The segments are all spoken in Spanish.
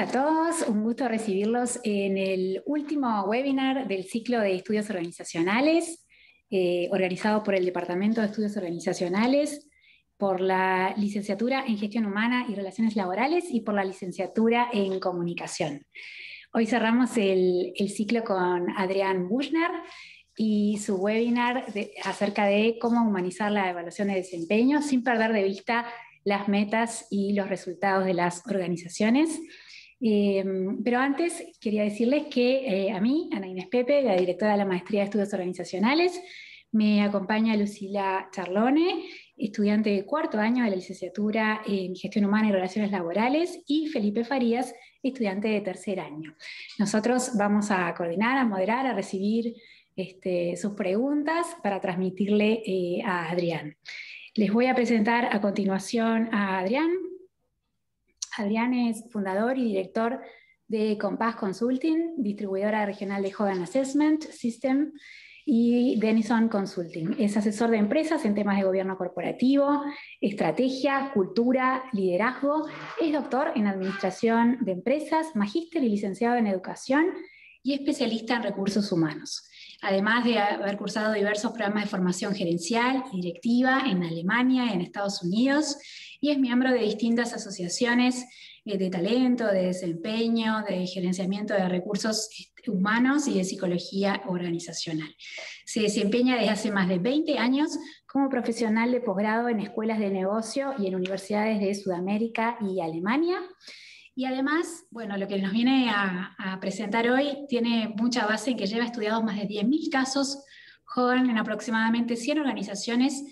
a todos, un gusto recibirlos en el último webinar del ciclo de estudios organizacionales, eh, organizado por el Departamento de Estudios Organizacionales, por la licenciatura en Gestión Humana y Relaciones Laborales y por la licenciatura en Comunicación. Hoy cerramos el, ciclo con Adrián Bushner y su webinar acerca de cómo humanizar la evaluación de desempeño sin perder de vista las metas y los resultados de las organizaciones. Em, pero antes quería decirles que eh, a mí, Ana Inés Pepe, la directora de la Maestría de Estudios Organizacionales, me acompaña Lucila Charlone, estudiante de cuarto año de la licenciatura en Gestión Humana y Relaciones Laborales, y Felipe Farías, estudiante de tercer año. Nosotros vamos a coordinar, a moderar, a recibir este, sus preguntas para transmitirle eh, a Adrián. Les voy a presentar a continuación a Adrián, Adrián es fundador y director de Compass Consulting, distribuidora regional de Hogan Assessment System y Denison Consulting. Es asesor de empresas en temas de gobierno corporativo, estrategia, cultura, liderazgo. Es doctor en administración de empresas, magíster y licenciado en educación y especialista en recursos humanos. Además de haber cursado diversos programas de formación gerencial y directiva en Alemania, y en Estados Unidos y es miembro de distintas asociaciones eh, de talento, de desempeño, de gerenciamiento de recursos este, humanos y de psicología organizacional. Se desempeña desde hace más de 20 años como profesional de posgrado en escuelas de negocio y en universidades de Sudamérica y Alemania. Y además, bueno, lo que nos viene a, presentar hoy tiene mucha base en que lleva estudiados más de 10.000 casos joven en aproximadamente 100 organizaciones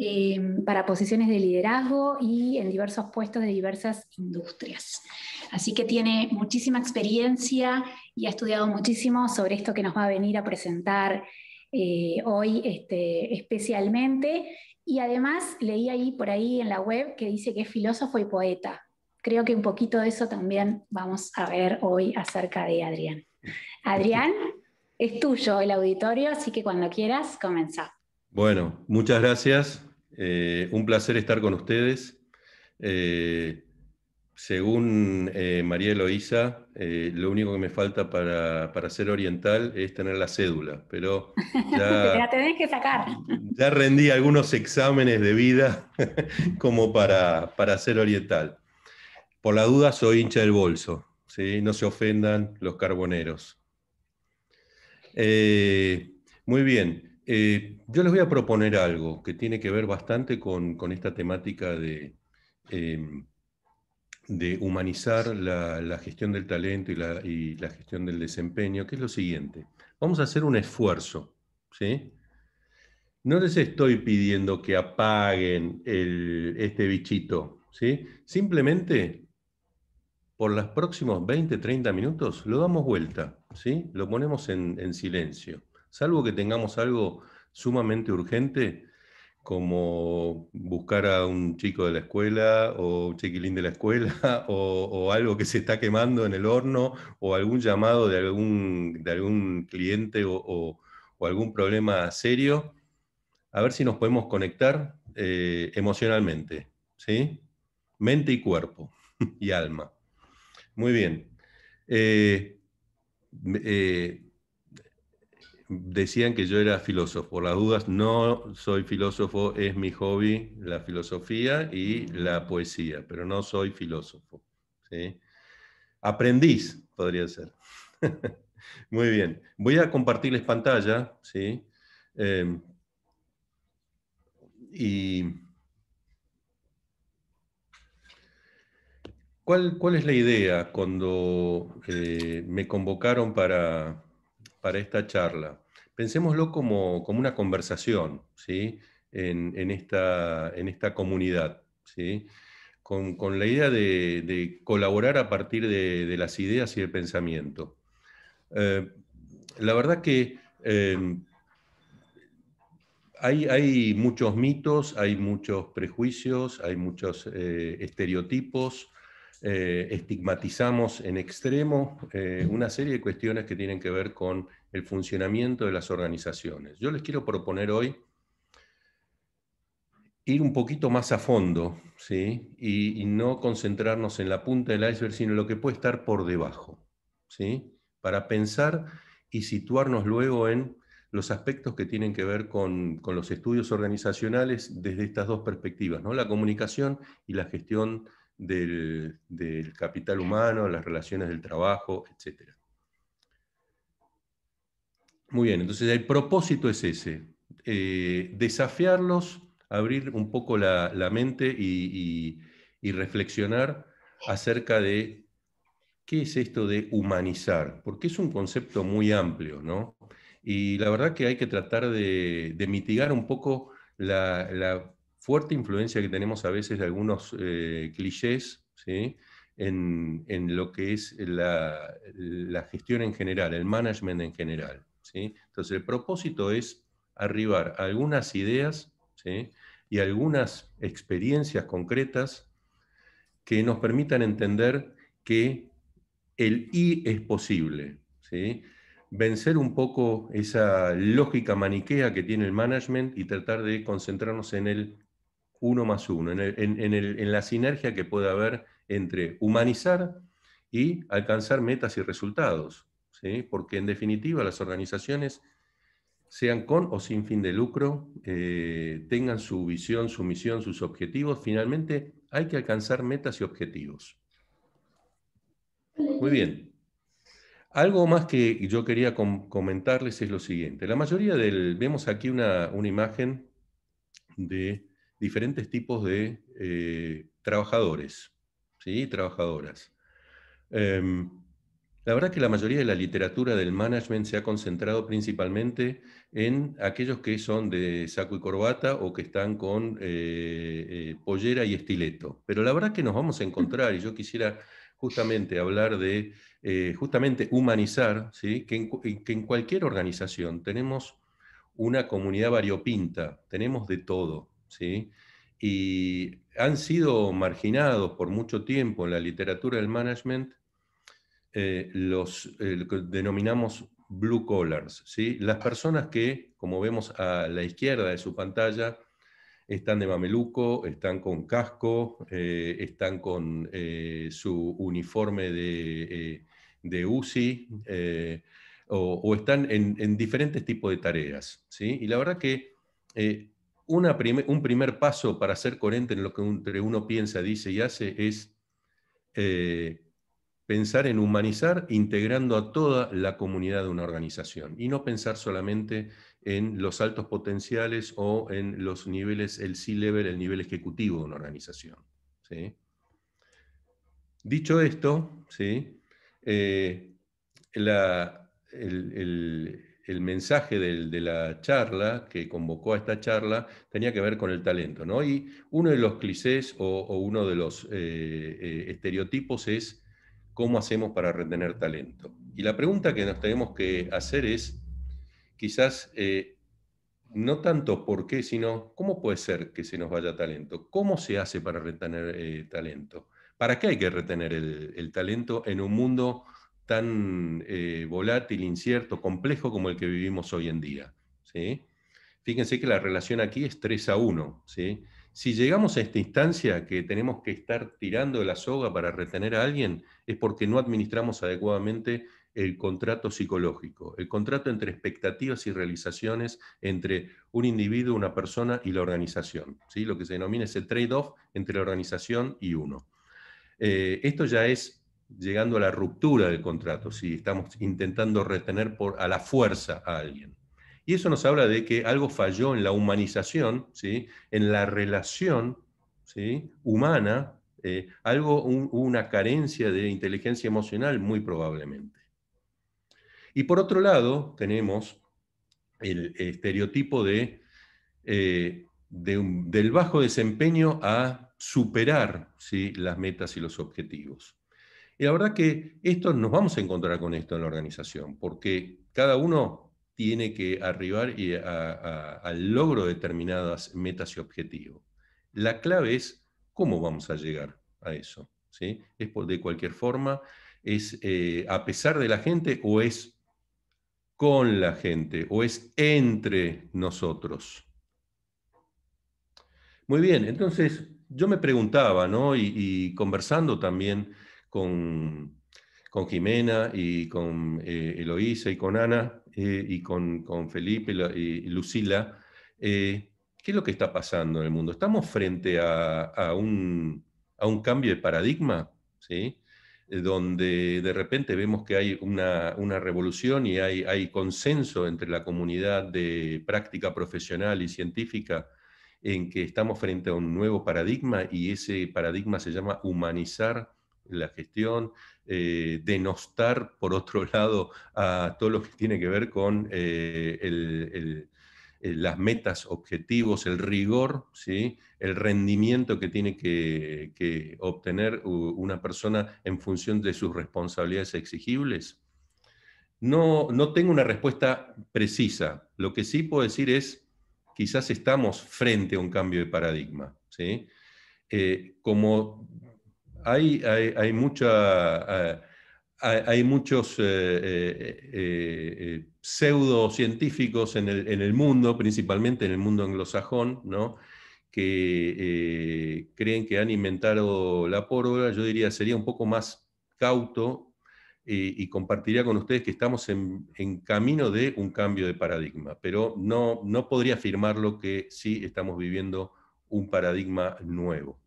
Em, para posiciones de liderazgo y en diversos puestos de diversas industrias. Así que tiene muchísima experiencia y ha estudiado muchísimo sobre esto que nos va a venir a presentar eh, hoy este, especialmente. Y además leí ahí por ahí en la web que dice que es filósofo y poeta. Creo que un poquito de eso también vamos a ver hoy acerca de Adrián. Adrián, es tuyo el auditorio, así que cuando quieras, comenzar. Bueno, muchas gracias. Eh, un placer estar con ustedes. Eh, según eh, María Eloísa, lo único que me falta para, ser oriental es tener la cédula, pero ya, Te que sacar. ya rendí algunos exámenes de vida como para, ser oriental. Por la duda, soy hincha del bolso, ¿sí? no se ofendan los carboneros. muy bien. Eh, yo les voy a proponer algo que tiene que ver bastante con, esta temática de, em, humanizar la, gestión del talento y la, gestión del desempeño, que es lo siguiente. Vamos a hacer un esfuerzo, ¿sí? No les estoy pidiendo que apaguen este bichito, ¿sí? Simplemente por los próximos 20, 30 minutos lo damos vuelta, ¿sí? Lo ponemos en silencio salvo que tengamos algo sumamente urgente, como buscar a un chico de la escuela o un chiquilín de la escuela o, algo que se está quemando en el horno o algún llamado de algún, de algún cliente o, algún problema serio, a ver si nos podemos conectar eh, emocionalmente, ¿sí? Mente y cuerpo y alma. Muy bien. Eh, eh, decían que yo era filósofo. Por las dudas, no soy filósofo, es mi hobby, la filosofía y la poesía, pero no soy filósofo. ¿sí? Aprendiz, podría ser. Muy bien. Voy a compartirles pantalla, ¿sí? Em, ¿cuál, ¿cuál, es la idea cuando eh, me convocaron para para esta charla. Pensémoslo como, una conversación en, en, esta, comunidad, con, la idea de, colaborar a partir de, las ideas y el pensamiento. Eh, la verdad que em, hay, muchos mitos, hay muchos prejuicios, hay muchos eh, estereotipos eh, estigmatizamos en extremo eh, una serie de cuestiones que tienen que ver con el funcionamiento de las organizaciones. Yo les quiero proponer hoy ir un poquito más a fondo ¿sí? y, no concentrarnos en la punta del iceberg, sino en lo que puede estar por debajo, ¿sí? para pensar y situarnos luego en los aspectos que tienen que ver con, con los estudios organizacionales desde estas dos perspectivas, ¿no? la comunicación y la gestión del, capital humano, las relaciones del trabajo, etc. Muy bien, entonces el propósito es ese, eh, desafiarlos, abrir un poco la, mente y, reflexionar acerca de qué es esto de humanizar, porque es un concepto muy amplio, ¿no? Y la verdad que hay que tratar de, mitigar un poco la, fuerte influencia que tenemos a veces de algunos eh, clichés en, lo que es la, gestión en general, el management en general. Entonces, el propósito es arribar algunas ideas y algunas experiencias concretas que nos permitan entender que el I es posible. vencer un poco esa lógica maniquea que tiene el management y tratar de concentrarnos en el uno más uno, en, la sinergia que puede haber entre humanizar y alcanzar metas y resultados. Porque en definitiva las organizaciones, sean con o sin fin de lucro, eh, tengan su visión, su misión, sus objetivos, finalmente hay que alcanzar metas y objetivos. Muy bien. Algo más que yo quería comentarles es lo siguiente. La mayoría del, vemos aquí una imagen de diferentes tipos de eh, trabajadores, y trabajadoras. Em, la verdad que la mayoría de la literatura del management se ha concentrado principalmente en aquellos que son de saco y corbata o que están con eh, eh, pollera y estileto. Pero la verdad que nos vamos a encontrar, y yo quisiera justamente hablar de, justamente humanizar, que en cualquier organización tenemos una comunidad variopinta, tenemos de todo. ¿sí? y han sido marginados por mucho tiempo en la literatura del management, eh, los que denominamos blue collars, ¿sí? las personas que, como vemos a la izquierda de su pantalla, están de mameluco, están con casco, eh, están con eh, su uniforme de, de UCI, o, están en, en, diferentes tipos de tareas. ¿sí? Y la verdad que un primer paso para ser coherente en lo que entre uno piensa, dice y hace es eh, pensar en humanizar integrando a toda la comunidad de una organización y no pensar solamente en los altos potenciales o en los niveles, el C-level, el nivel ejecutivo de una organización. Dicho esto, ¿sí? Eh, el, el mensaje de la charla que convocó a esta charla tenía que ver con el talento. ¿no? Y uno de los clichés o, uno de los eh, eh, estereotipos es cómo hacemos para retener talento. Y la pregunta que nos tenemos que hacer es, quizás, eh, no tanto por qué, sino cómo puede ser que se nos vaya talento. ¿Cómo se hace para retener talento? ¿Para qué hay que retener el, el talento en un mundo tan eh, volátil, incierto, complejo como el que vivimos hoy en día. ¿sí? Fíjense que la relación aquí es 3 a 1. ¿sí? Si llegamos a esta instancia que tenemos que estar tirando de la soga para retener a alguien, es porque no administramos adecuadamente el contrato psicológico, el contrato entre expectativas y realizaciones entre un individuo, una persona y la organización, ¿sí? lo que se denomina ese trade-off entre la organización y uno. Eh, esto ya es llegando a la ruptura del contrato, si estamos intentando retener por, a la fuerza a alguien. Y eso nos habla de que algo falló en la humanización, ¿sí? en la relación ¿sí? humana, eh, algo, una carencia de inteligencia emocional muy probablemente. Y por otro lado, tenemos el estereotipo de, eh, del bajo desempeño a superar ¿sí? las metas y los objetivos. Y la verdad que esto nos vamos a encontrar con esto en la organización, porque cada uno tiene que arribar al logro de determinadas metas y objetivos. La clave es cómo vamos a llegar a eso. ¿sí? ¿Es por, de cualquier forma? ¿Es eh, a pesar de la gente o es con la gente o es entre nosotros? Muy bien, entonces yo me preguntaba, y conversando también con, Jimena y con eh, Eloísa y con Ana eh, y con, Felipe y, Lucila, eh, ¿qué es lo que está pasando en el mundo? ¿Estamos frente a, a, un, cambio de paradigma? ¿sí? donde de repente vemos que hay una, revolución y hay, hay, consenso entre la comunidad de práctica profesional y científica en que estamos frente a un nuevo paradigma y ese paradigma se llama humanizar la gestión, eh, denostar, por otro lado, a todo lo que tiene que ver con eh, eh, las metas, objetivos, el rigor, ¿sí? el rendimiento que tiene que, obtener una persona en función de sus responsabilidades exigibles. No, tengo una respuesta precisa. Lo que sí puedo decir es, quizás estamos frente a un cambio de paradigma. ¿sí? como eh, hay, muchos eh, eh, pseudocientíficos en el, mundo, principalmente en el mundo anglosajón, que creen que han inventado la pólvora. Yo diría, sería un poco más cauto y, compartiría con ustedes que estamos en, camino de un cambio de paradigma, pero no, no podría afirmarlo que sí estamos viviendo un paradigma nuevo.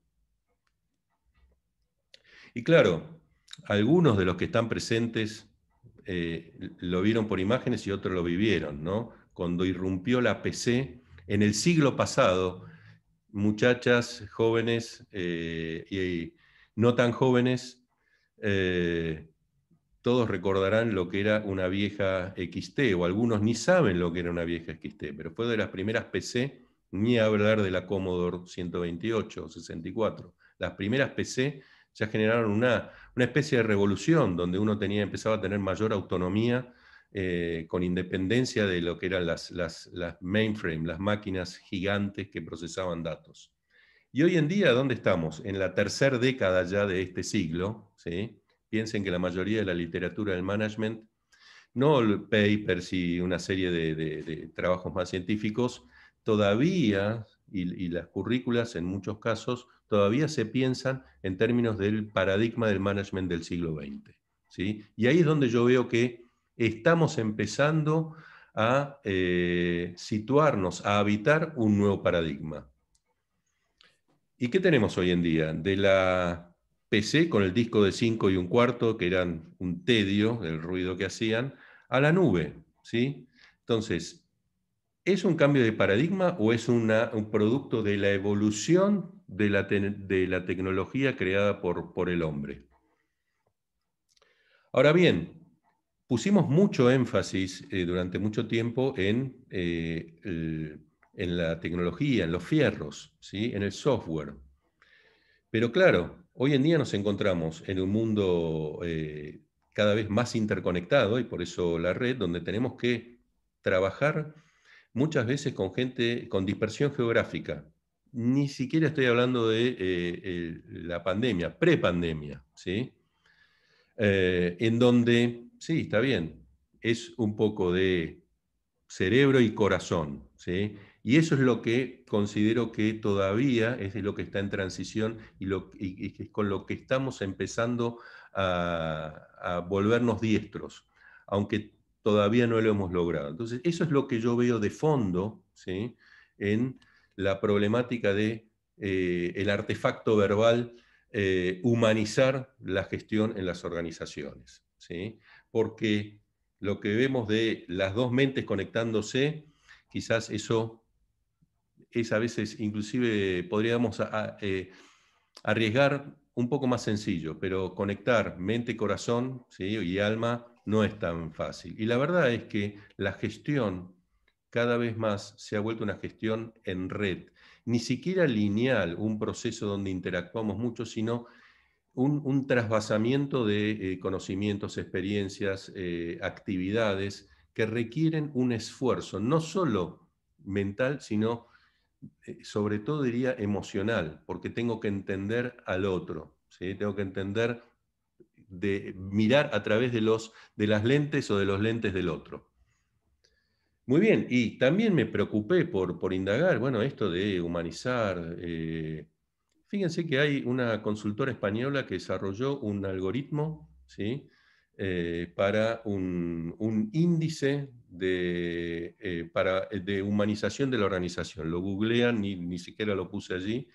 Y claro, algunos de los que están presentes eh, lo vieron por imágenes y otros lo vivieron, ¿no? Cuando irrumpió la PC en el siglo pasado, muchachas jóvenes eh, y no tan jóvenes, eh, todos recordarán lo que era una vieja XT, o algunos ni saben lo que era una vieja XT, pero fue de las primeras PC, ni hablar de la Commodore 128 o 64. Las primeras PC ya generaron una, especie de revolución donde uno empezaba a tener mayor autonomía eh, con independencia de lo que eran las, mainframes, las las máquinas gigantes que procesaban datos. Y hoy en día, ¿dónde estamos? En la tercera década ya de este siglo, ¿sí? piensen que la mayoría de la literatura del management, no papers y una serie de, trabajos más científicos, todavía, y las currículas en muchos casos, todavía se piensan en términos del paradigma del management del siglo XX. ¿sí? Y ahí es donde yo veo que estamos empezando a eh, situarnos, a habitar un nuevo paradigma. ¿Y qué tenemos hoy en día? De la PC con el disco de 5 y un cuarto, que eran un tedio el ruido que hacían, a la nube. ¿sí? Entonces, ¿Es un cambio de paradigma o es un producto de la evolución de la, tecnología creada por, el hombre? Ahora bien, pusimos mucho énfasis eh, durante mucho tiempo eh, en, la tecnología, en los fierros, ¿sí? en el software. Pero claro, hoy en día nos encontramos en un mundo eh, cada vez más interconectado y por eso la red, donde tenemos que trabajar muchas veces con gente con dispersión geográfica. Ni siquiera estoy hablando de eh, la pandemia, prepandemia, ¿sí? Eh, en donde, sí, está bien, es un poco de cerebro y corazón, ¿sí? Y eso es lo que considero que todavía es lo que está en transición y, lo, con lo que estamos empezando a, volvernos diestros. Aunque todavía no lo hemos logrado. Entonces, eso es lo que yo veo de fondo ¿sí? en la problemática de eh, el artefacto verbal eh, humanizar la gestión en las organizaciones. ¿sí? Porque lo que vemos de las dos mentes conectándose, quizás eso es a veces, inclusive podríamos eh, arriesgar un poco más sencillo, pero conectar mente, corazón ¿sí? y alma no es tan fácil. Y la verdad es que la gestión cada vez más se ha vuelto una gestión en red, ni siquiera lineal, un proceso donde interactuamos mucho, sino un, trasvasamiento de eh, conocimientos, experiencias, eh, actividades que requieren un esfuerzo, no solo mental, sino eh, sobre todo diría emocional, porque tengo que entender al otro, ¿sí? tengo que entender de mirar a través de, los, de las lentes o de los lentes del otro. Muy bien, y también me preocupé por, indagar, bueno, esto de humanizar. Eh, fíjense que hay una consultora española que desarrolló un algoritmo ¿sí? Eh, para un, índice de, eh, para, de humanización de la organización. Lo googlean, ni siquiera lo puse allí,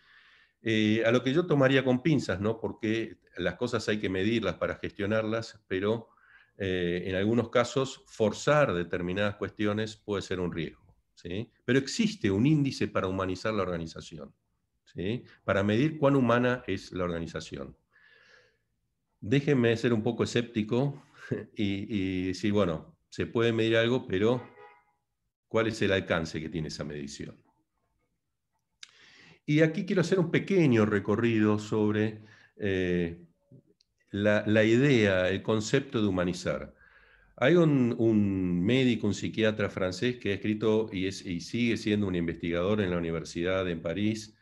eh, a lo que yo tomaría con pinzas, ¿no? porque las cosas hay que medirlas para gestionarlas, pero eh, en algunos casos forzar determinadas cuestiones puede ser un riesgo. ¿sí? Pero existe un índice para humanizar la organización, ¿sí? para medir cuán humana es la organización. Déjenme ser un poco escéptico y decir, bueno, se puede medir algo, pero ¿cuál es el alcance que tiene esa medición? Y aquí quiero hacer un pequeño recorrido sobre eh, la, idea, el concepto de humanizar. Hay un, médico, un psiquiatra francés que ha escrito y, sigue siendo un investigador en la universidad en París,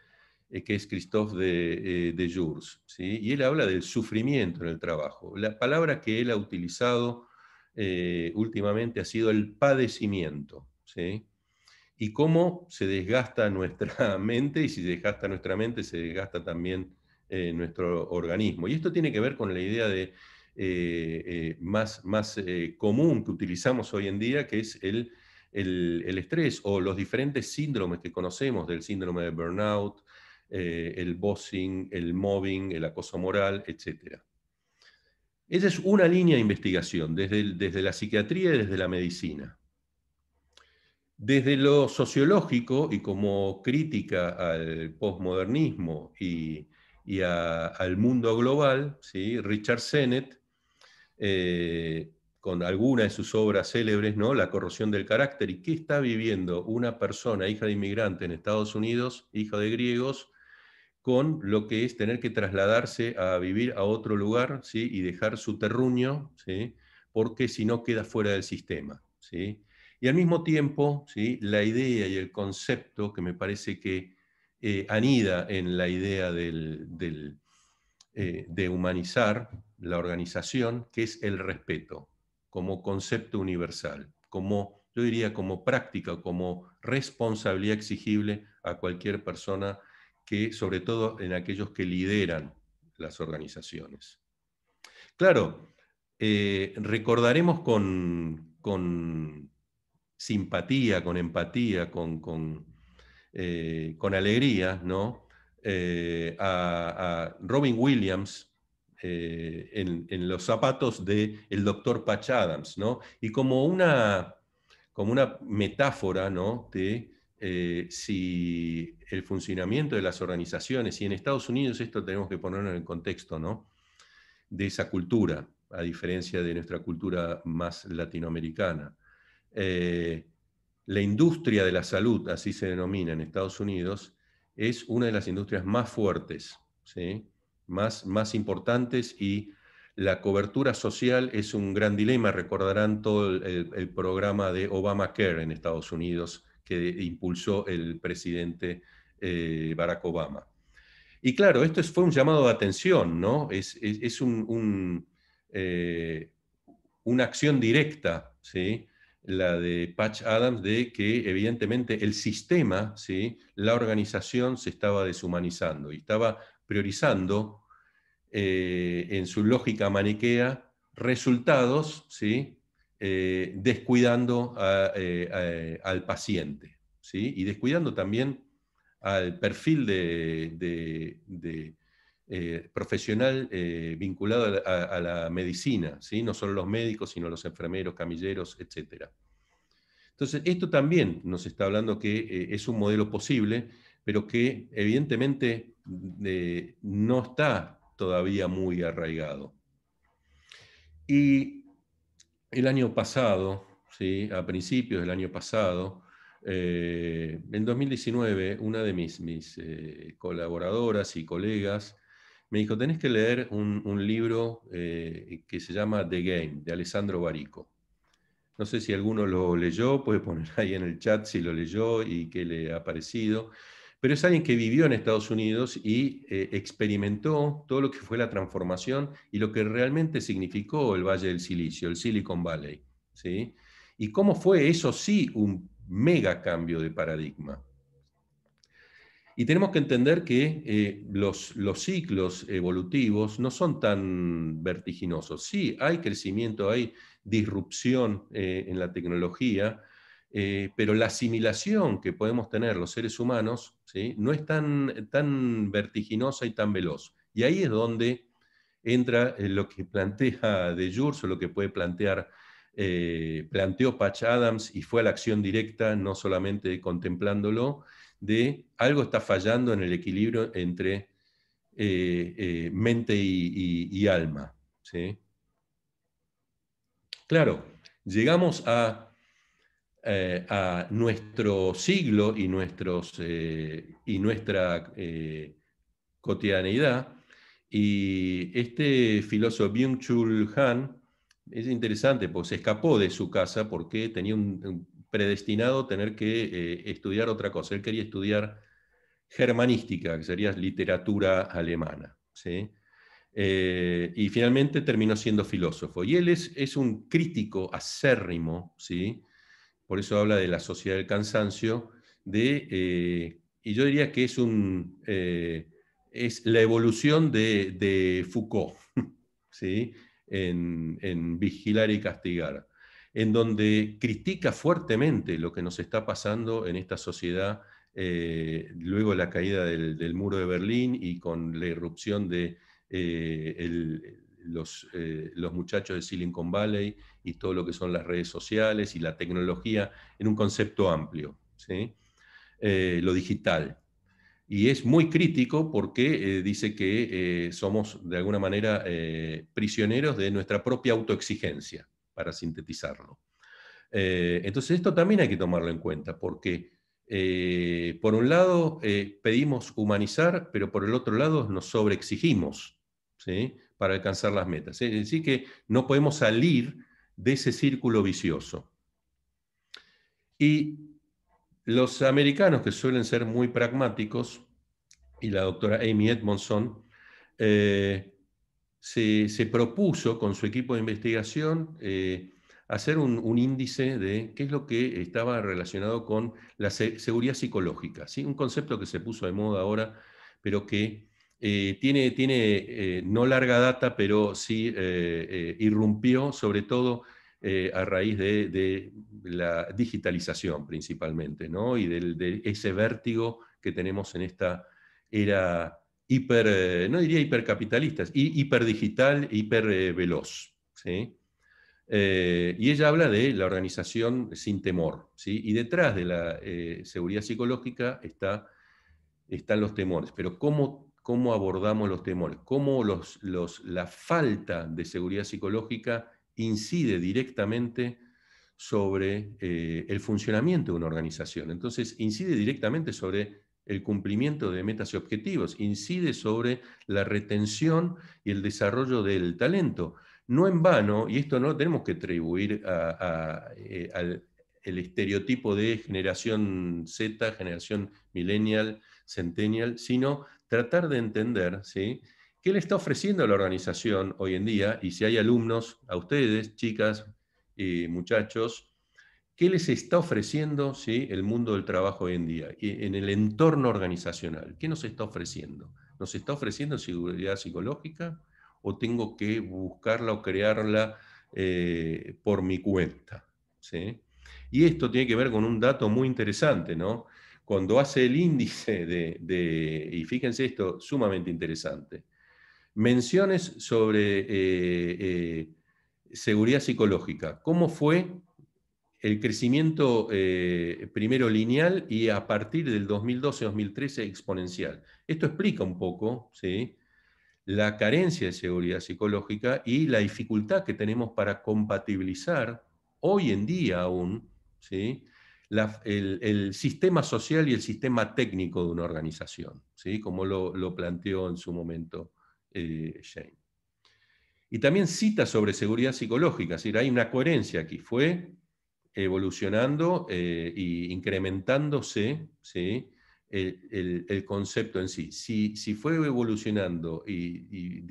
eh, que es Christophe de, eh, Jours, y él habla del sufrimiento en el trabajo. La palabra que él ha utilizado últimamente ha sido el padecimiento. ¿sí? y cómo se desgasta nuestra mente y si se desgasta nuestra mente se desgasta también eh, nuestro organismo. Y esto tiene que ver con la idea de, eh, eh, más, más común que utilizamos hoy en día, que es el, estrés o los diferentes síndromes que conocemos del síndrome de burnout, el bossing, el mobbing, el acoso moral, etc. Esa es una línea de investigación desde, desde, la psiquiatría y desde la medicina. Desde lo sociológico y como crítica al posmodernismo y, al mundo global, Richard Sennett, eh, con alguna de sus obras célebres, ¿no? La corrosión del carácter y qué está viviendo una persona, hija de inmigrante en Estados Unidos, hija de griegos, con lo que es tener que trasladarse a vivir a otro lugar ¿sí? y dejar su terruño, ¿sí? porque si no queda fuera del sistema. ¿sí? Y al mismo tiempo, ¿sí? la idea y el concepto que me parece que eh, anida en la idea eh, de humanizar la organización, que es el respeto como concepto universal, como, yo diría, como práctica, como responsabilidad exigible a cualquier persona que, sobre todo en aquellos que lideran las organizaciones. Claro, eh, recordaremos con simpatía, con empatía, con, con, eh, alegría, ¿no? Eh, a, Robin Williams eh, en, los zapatos del el doctor Patch Adams, ¿no? Y como una, como una metáfora, ¿no? De si el funcionamiento de las organizaciones, y en Estados Unidos esto tenemos que ponerlo en el contexto, ¿no? De esa cultura, a diferencia de nuestra cultura más latinoamericana eh, la industria de la salud, así se denomina en Estados Unidos, es una de las industrias más fuertes, más, importantes y la cobertura social es un gran dilema. Recordarán todo el, programa de Obamacare en Estados Unidos que impulsó el presidente eh, Barack Obama. Y claro, esto fue un llamado de atención, ¿no? Es, eh, una acción directa, ¿sí? la de Patch Adams, de que evidentemente el sistema, ¿sí? la organización se estaba deshumanizando y estaba priorizando eh, en su lógica maniquea resultados, ¿sí? Eh, descuidando eh, al paciente ¿sí? y descuidando también al perfil de eh, profesional eh, vinculado a la, medicina, ¿sí? no solo los médicos, sino los enfermeros, camilleros, etc. Entonces, esto también nos está hablando que eh, es un modelo posible, pero que evidentemente no está todavía muy arraigado. Y el año pasado, ¿sí? a principios del año pasado, en 2019, una de mis, mis colaboradoras y colegas, me dijo, tenés que leer un, libro eh, que se llama The Game, de Alessandro Barico. No sé si alguno lo leyó, puede poner ahí en el chat si lo leyó y qué le ha parecido, pero es alguien que vivió en Estados Unidos y eh, experimentó todo lo que fue la transformación y lo que realmente significó el Valle del Silicio, el Silicon Valley. ¿sí? Y cómo fue eso sí un mega cambio de paradigma. Y tenemos que entender que eh, los, ciclos evolutivos no son tan vertiginosos. Sí, hay crecimiento, hay disrupción eh, en la tecnología, eh, pero la asimilación que podemos tener los seres humanos ¿sí? no es tan, tan vertiginosa y tan veloz. Y ahí es donde entra lo que plantea De Jurs o lo que puede plantear planteó Patch Adams y fue a la acción directa, no solamente contemplándolo, de algo está fallando en el equilibrio entre eh, eh, mente y, alma. Claro, llegamos a, eh, a, nuestro siglo y, nuestros, y nuestra cotidianeidad, y este filósofo Byung-Chul Han es interesante, porque se escapó de su casa porque tenía un predestinado a tener que eh, estudiar otra cosa. Él quería estudiar germanística, que sería literatura alemana. Eh, y finalmente terminó siendo filósofo. Y él es, es un crítico acérrimo, ¿sí? por eso habla de la sociedad del cansancio, de, eh, y yo diría que es, un, es la evolución de, Foucault ¿sí? en, en vigilar y castigar en donde critica fuertemente lo que nos está pasando en esta sociedad luego eh, luego la caída del, muro de Berlín y con la irrupción de eh, eh, los, muchachos de Silicon Valley y todo lo que son las redes sociales y la tecnología en un concepto amplio, lo digital. Y es muy crítico porque dice que somos de alguna manera prisioneros de nuestra propia autoexigencia para sintetizarlo. Eh, entonces esto también hay que tomarlo en cuenta, porque eh, por un lado eh, pedimos humanizar, pero por el otro lado nos sobreexigimos ¿sí? para alcanzar las metas. Es decir, que no podemos salir de ese círculo vicioso. Y los americanos, que suelen ser muy pragmáticos, y la doctora Amy Edmondson, se, propuso con su equipo de investigación eh, hacer un, índice de qué es lo que estaba relacionado con la seguridad psicológica, ¿sí? un concepto que se puso de moda ahora, pero que eh, tiene, tiene eh, no larga data, pero sí irrumpió, sobre todo a raíz de, la digitalización principalmente, ¿no? y de ese vértigo que tenemos en esta era eh, no diría hipercapitalistas, hiperdigital, hiperveloz. Eh, eh, y ella habla de la organización sin temor, y detrás de la seguridad psicológica está, están los temores, pero ¿cómo, abordamos los temores? ¿Cómo los, la falta de seguridad psicológica incide directamente sobre el funcionamiento de una organización? Entonces, incide directamente sobre el cumplimiento de metas y objetivos, incide sobre la retención y el desarrollo del talento. No en vano, y esto no lo tenemos que atribuir eh, al estereotipo de generación Z, generación millennial, centennial, sino tratar de entender qué le está ofreciendo a la organización hoy en día y si hay alumnos, a ustedes, chicas, y muchachos, qué les está ofreciendo el mundo del trabajo hoy en día, en el entorno organizacional. ¿Qué nos está ofreciendo? ¿Nos está ofreciendo seguridad psicológica o tengo que buscarla o crearla eh, por mi cuenta? Y esto tiene que ver con un dato muy interesante, ¿no? Cuando hace el índice de, y fíjense esto, sumamente interesante, menciones sobre eh, eh, seguridad psicológica, cómo fue el crecimiento eh, primero lineal y a partir del 2012-2013 exponencial. Esto explica un poco ¿sí? la carencia de seguridad psicológica y la dificultad que tenemos para compatibilizar hoy en día aún ¿sí? el, sistema social y el sistema técnico de una organización, ¿sí? como lo, planteó en su momento Shane. Eh, y también cita sobre seguridad psicológica, es hay una coherencia aquí. Fue evolucionando e incrementándose el, concepto en sí. Si, si fue evolucionando y,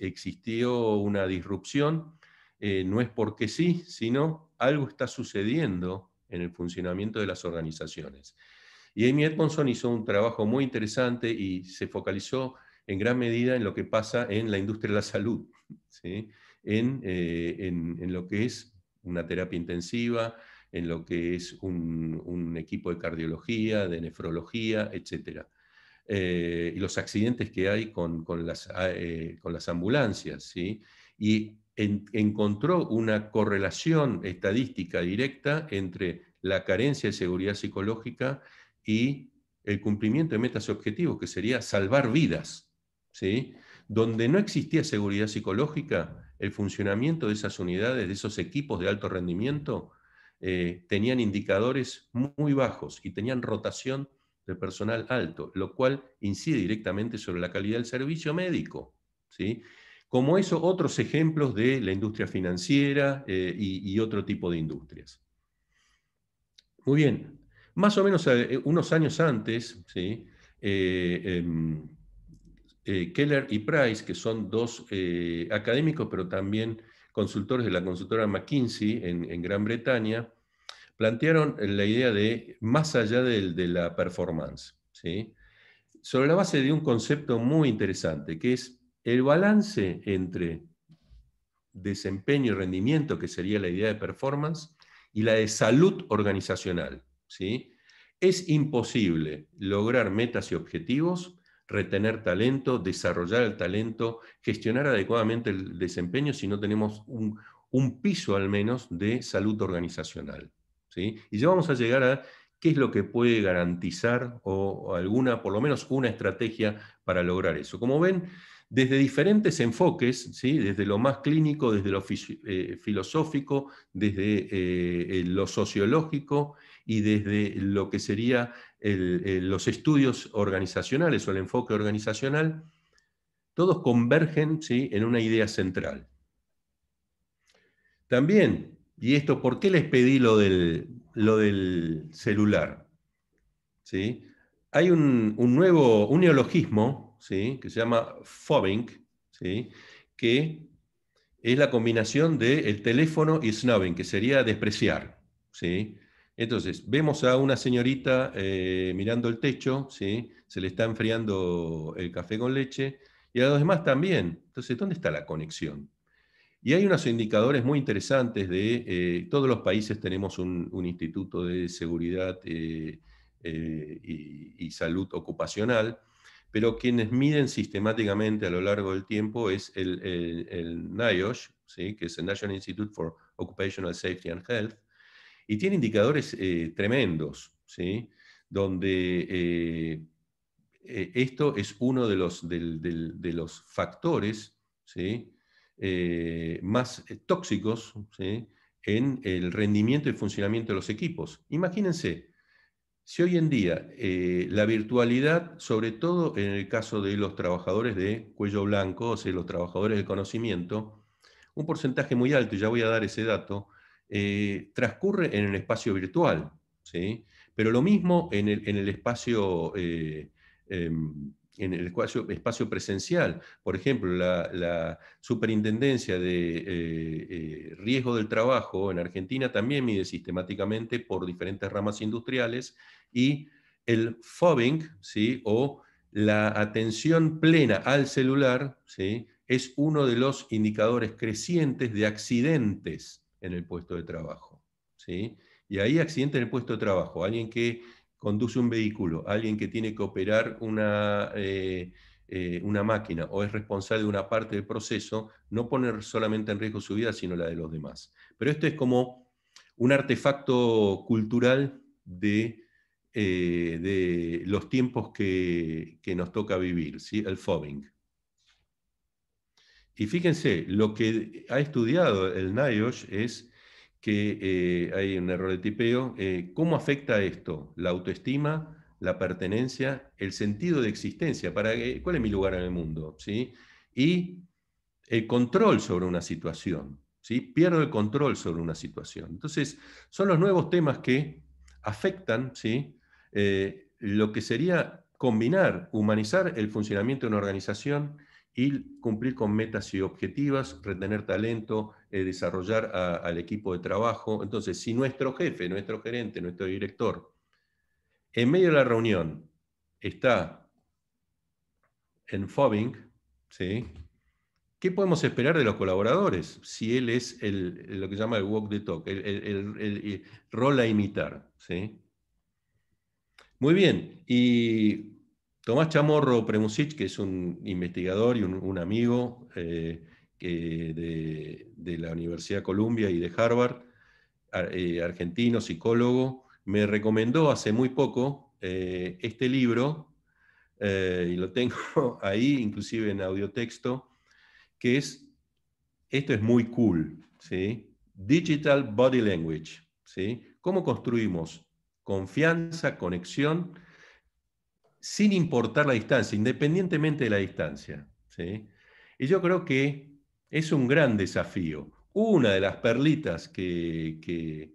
existió una disrupción, eh, no es porque sí, sino algo está sucediendo en el funcionamiento de las organizaciones. Y Amy Edmondson hizo un trabajo muy interesante y se focalizó en gran medida en lo que pasa en la industria de la salud, eh, en, en, lo que es una terapia intensiva, en lo que es un, equipo de cardiología, de nefrología, etc. Eh, y los accidentes que hay con, las, eh, con las, ambulancias. ¿sí? Y encontró una correlación estadística directa entre la carencia de seguridad psicológica y el cumplimiento de metas y objetivos, que sería salvar vidas. ¿sí? Donde no existía seguridad psicológica, el funcionamiento de esas unidades, de esos equipos de alto rendimiento, eh, tenían indicadores muy bajos y tenían rotación de personal alto, lo cual incide directamente sobre la calidad del servicio médico. ¿sí? Como eso, otros ejemplos de la industria financiera eh, y, otro tipo de industrias. Muy bien, más o menos eh, unos años antes, ¿sí? Em, eh, Keller y Price, que son dos eh, académicos, pero también consultores de la consultora McKinsey en, Gran Bretaña, plantearon la idea de más allá de, la performance, sobre la base de un concepto muy interesante, que es el balance entre desempeño y rendimiento, que sería la idea de performance, y la de salud organizacional. Es imposible lograr metas y objetivos retener talento, desarrollar el talento, gestionar adecuadamente el desempeño si no tenemos un, piso al menos de salud organizacional. ¿sí? Y ya vamos a llegar a qué es lo que puede garantizar o alguna, por lo menos una estrategia para lograr eso. Como ven, desde diferentes enfoques, ¿sí? desde lo más clínico, desde lo eh, filosófico, desde eh, lo sociológico y desde lo que serían eh, los estudios organizacionales o el enfoque organizacional, todos convergen ¿sí? en una idea central. También, y esto, ¿por qué les pedí lo del, lo del celular? ¿Sí? Hay un, nuevo, un neologismo que se llama Fobbing, que es la combinación de el teléfono y snubbing, que sería despreciar. Entonces, vemos a una señorita eh, mirando el techo, se le está enfriando el café con leche, y a los demás también. Entonces, ¿dónde está la conexión? Y hay unos indicadores muy interesantes de, eh, todos los países tenemos un, instituto de seguridad eh, y, salud ocupacional, pero quienes miden sistemáticamente a lo largo del tiempo es el, NIOSH, que es el National Institute for Occupational Safety and Health, y tiene indicadores eh, tremendos, donde eh, eh, esto es uno de los, factores más tóxicos en el rendimiento y funcionamiento de los equipos. Imagínense, si hoy en día eh, la virtualidad, sobre todo en el caso de los trabajadores de cuello blanco, o sea, los trabajadores de conocimiento, un porcentaje muy alto, y ya voy a dar ese dato, eh, transcurre en el espacio virtual, ¿sí? pero lo mismo en el, espacio eh, em, en el espacio, presencial. Por ejemplo, la, superintendencia de eh, eh, riesgo del trabajo en Argentina también mide sistemáticamente por diferentes ramas industriales y el FOBING, ¿sí? o la atención plena al celular, ¿sí? es uno de los indicadores crecientes de accidentes en el puesto de trabajo. ¿sí? Y ahí accidente en el puesto de trabajo, alguien que conduce un vehículo, alguien que tiene que operar una, eh, eh, una máquina o es responsable de una parte del proceso, no poner solamente en riesgo su vida, sino la de los demás. Pero esto es como un artefacto cultural de, eh, de los tiempos que, nos toca vivir, ¿sí? el fobbing. Y fíjense, lo que ha estudiado el NIOSH es que eh, hay un error de tipeo. Eh, ¿Cómo afecta esto? La autoestima, la pertenencia, el sentido de existencia, para cuál es mi lugar en el mundo, ¿sí? Y el control sobre una situación, ¿sí? Pierdo el control sobre una situación. Entonces, son los nuevos temas que afectan, ¿sí? Eh, lo que sería combinar, humanizar el funcionamiento de una organización y cumplir con metas y objetivas, retener talento, eh, desarrollar al equipo de trabajo. Entonces, si nuestro jefe, nuestro gerente, nuestro director, en medio de la reunión está en fobbing, ¿sí? ¿qué podemos esperar de los colaboradores si él es el, lo que se llama el walk the talk, el, rol a imitar? ¿sí? Muy bien, y Tomás Chamorro Premusich, que es un investigador y un, amigo eh, de, la Universidad de Columbia y de Harvard, eh, argentino, psicólogo, me recomendó hace muy poco eh, este libro, y lo tengo ahí, inclusive en audiotexto, que es, esto es muy cool, ¿sí? Digital Body Language, ¿sí? ¿Cómo construimos confianza, conexión? sin importar la distancia, independientemente de la distancia. ¿sí? Y yo creo que es un gran desafío. Una de las perlitas que,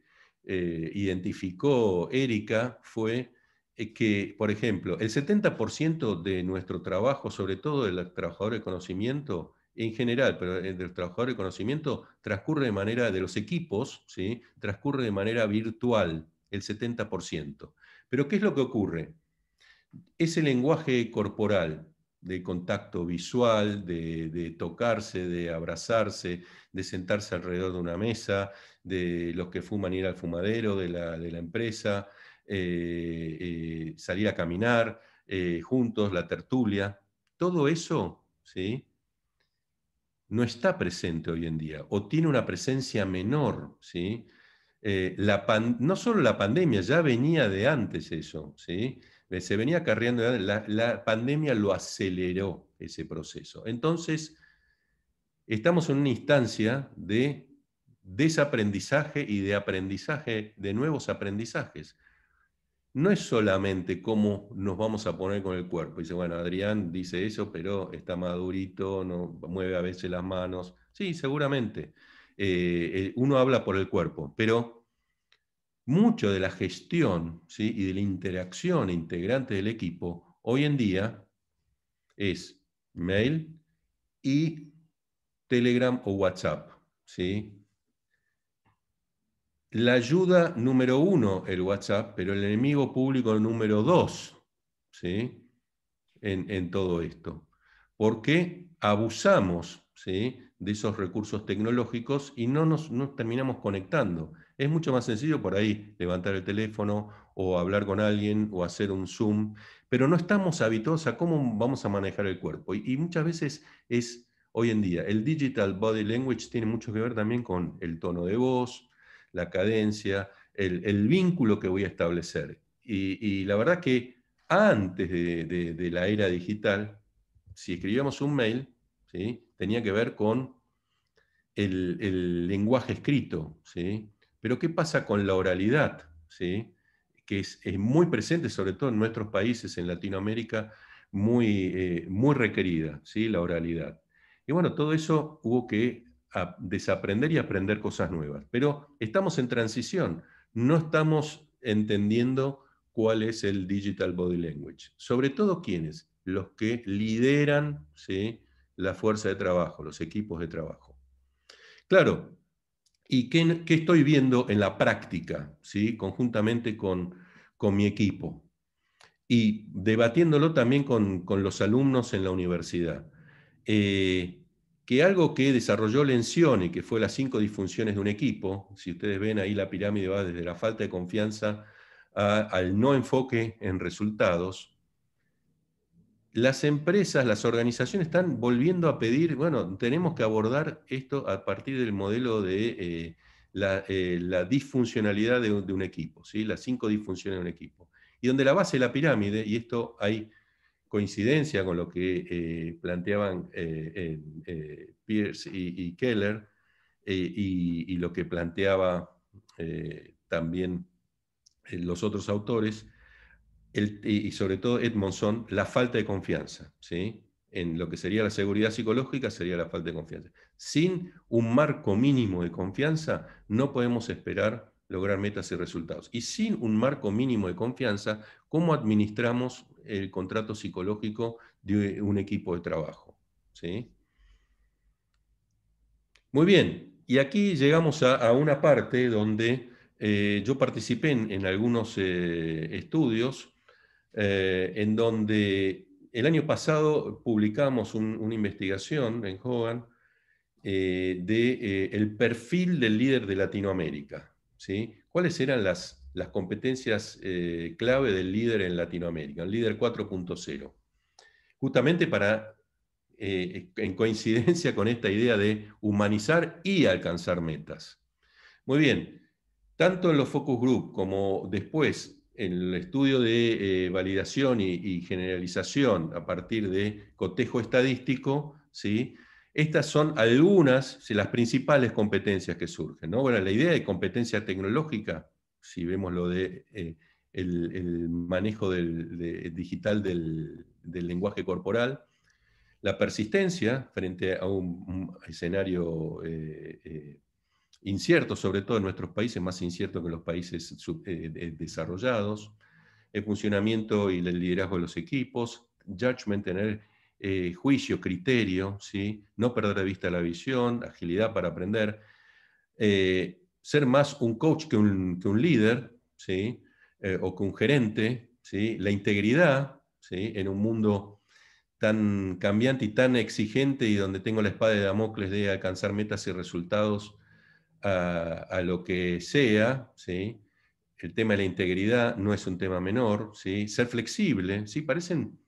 eh, identificó Erika fue eh, que, por ejemplo, el 70% de nuestro trabajo, sobre todo del trabajador de conocimiento, en general, pero eh, el trabajador de conocimiento transcurre de manera, de los equipos, ¿sí? transcurre de manera virtual, el 70%. Pero ¿qué es lo que ocurre? ese lenguaje corporal de contacto visual, de, tocarse, de abrazarse, de sentarse alrededor de una mesa, de los que fuman ir al fumadero de la, empresa, eh, eh, salir a caminar eh, juntos, la tertulia, todo eso ¿sí? no está presente hoy en día o tiene una presencia menor. ¿sí? no solo la pandemia, ya venía de antes eso. ¿sí? Eh, se venía carriendo, la, pandemia lo aceleró ese proceso. Entonces, estamos en una instancia de desaprendizaje y de aprendizaje, de nuevos aprendizajes. No es solamente cómo nos vamos a poner con el cuerpo. Dice, bueno, Adrián dice eso, pero está madurito, no, mueve a veces las manos. Sí, seguramente. Eh, eh, uno habla por el cuerpo, pero mucho de la gestión y de la interacción integrante del equipo hoy en día es mail y Telegram o WhatsApp. La ayuda número uno, el WhatsApp, pero el enemigo público número dos en, todo esto. Porque abusamos de esos recursos tecnológicos y no nos, terminamos conectando. Es mucho más sencillo por ahí levantar el teléfono o hablar con alguien o hacer un Zoom, pero no estamos habituados a cómo vamos a manejar el cuerpo. Y, muchas veces es hoy en día. El digital body language tiene mucho que ver también con el tono de voz, la cadencia, el, vínculo que voy a establecer. Y, la verdad que antes de, la era digital, si escribíamos un mail, ¿sí? tenía que ver con el, el lenguaje escrito, ¿sí? Pero ¿qué pasa con la oralidad? ¿Sí? Que es, muy presente, sobre todo en nuestros países, en Latinoamérica, muy, eh, muy requerida, ¿sí? la oralidad. Y bueno, todo eso hubo que desaprender y aprender cosas nuevas. Pero estamos en transición, no estamos entendiendo cuál es el Digital Body Language. Sobre todo quiénes, los que lideran ¿sí? la fuerza de trabajo, los equipos de trabajo. Claro, y qué, estoy viendo en la práctica, ¿sí? conjuntamente con, mi equipo y debatiéndolo también con, los alumnos en la universidad. Eh, que algo que desarrolló Lencioni, que fue las cinco disfunciones de un equipo, si ustedes ven ahí la pirámide va desde la falta de confianza al no enfoque en resultados, las empresas, las organizaciones están volviendo a pedir, bueno, tenemos que abordar esto a partir del modelo de eh, eh, la, disfuncionalidad de, un equipo, ¿sí? las cinco disfunciones de un equipo. Y donde la base de la pirámide, y esto hay coincidencia con lo que eh, planteaban Pierce y, Keller, y, y, lo que planteaba también los otros autores, y sobre todo Edmondson, la falta de confianza. ¿sí? En lo que sería la seguridad psicológica sería la falta de confianza. Sin un marco mínimo de confianza no podemos esperar lograr metas y resultados. Y sin un marco mínimo de confianza, ¿cómo administramos el contrato psicológico de un equipo de trabajo? Muy bien, y aquí llegamos a, una parte donde eh, yo participé en, algunos eh, estudios eh, en donde el año pasado publicamos una investigación en Hogan del eh, de eh, perfil del líder de Latinoamérica. ¿sí? ¿Cuáles eran las, las competencias clave del líder en Latinoamérica? El líder 4.0. Justamente para, en coincidencia con esta idea de humanizar y alcanzar metas. Muy bien, tanto en los focus group como después en el estudio de eh, validación y, generalización a partir de cotejo estadístico, ¿sí? estas son algunas, si las principales competencias que surgen. ¿no? Bueno, la idea de competencia tecnológica, si vemos lo de eh, el, manejo del, digital del, lenguaje corporal, la persistencia frente a un, escenario eh, inciertos, sobre todo en nuestros países, más incierto que en los países eh, desarrollados, el funcionamiento y el liderazgo de los equipos, judgment, tener eh, juicio, criterio, ¿sí? no perder de vista la visión, agilidad para aprender, eh, ser más un coach que un, que un líder ¿sí? o que un gerente, ¿sí? la integridad ¿sí? en un mundo tan cambiante y tan exigente y donde tengo la espada de Damocles de alcanzar metas y resultados a, lo que sea, ¿sí? el tema de la integridad no es un tema menor, ¿sí? ser flexible, ¿sí? parecen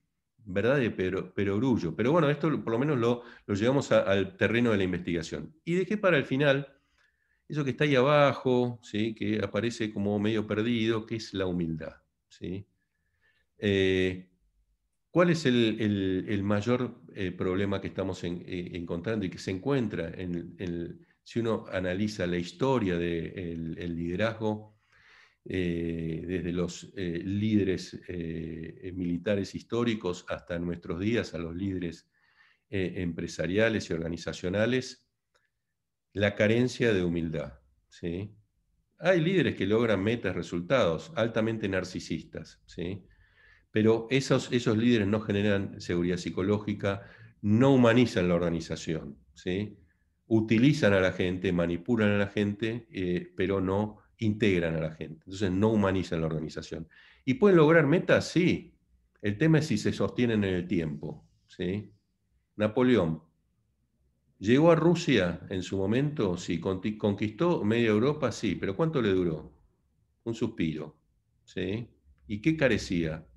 verdad de pero, orgullo. pero bueno, esto por lo menos lo, llevamos al terreno de la investigación. Y dejé para el final eso que está ahí abajo, ¿sí? que aparece como medio perdido, que es la humildad. ¿sí? Eh, ¿Cuál es el, el, mayor eh, problema que estamos eh, encontrando y que se encuentra en, el si uno analiza la historia del liderazgo, eh, desde los eh, líderes eh, militares históricos hasta nuestros días, a los líderes empresariales y organizacionales, la carencia de humildad. ¿sí? Hay líderes que logran metas, resultados altamente narcisistas, ¿sí? pero esos, esos líderes no generan seguridad psicológica, no humanizan la organización. ¿sí? utilizan a la gente, manipulan a la gente, eh, pero no integran a la gente. Entonces no humanizan la organización. ¿Y pueden lograr metas? Sí. El tema es si se sostienen en el tiempo. ¿sí? Napoleón llegó a Rusia en su momento, sí, conquistó media Europa, sí, pero ¿cuánto le duró? Un suspiro. ¿sí? ¿Y qué carecía?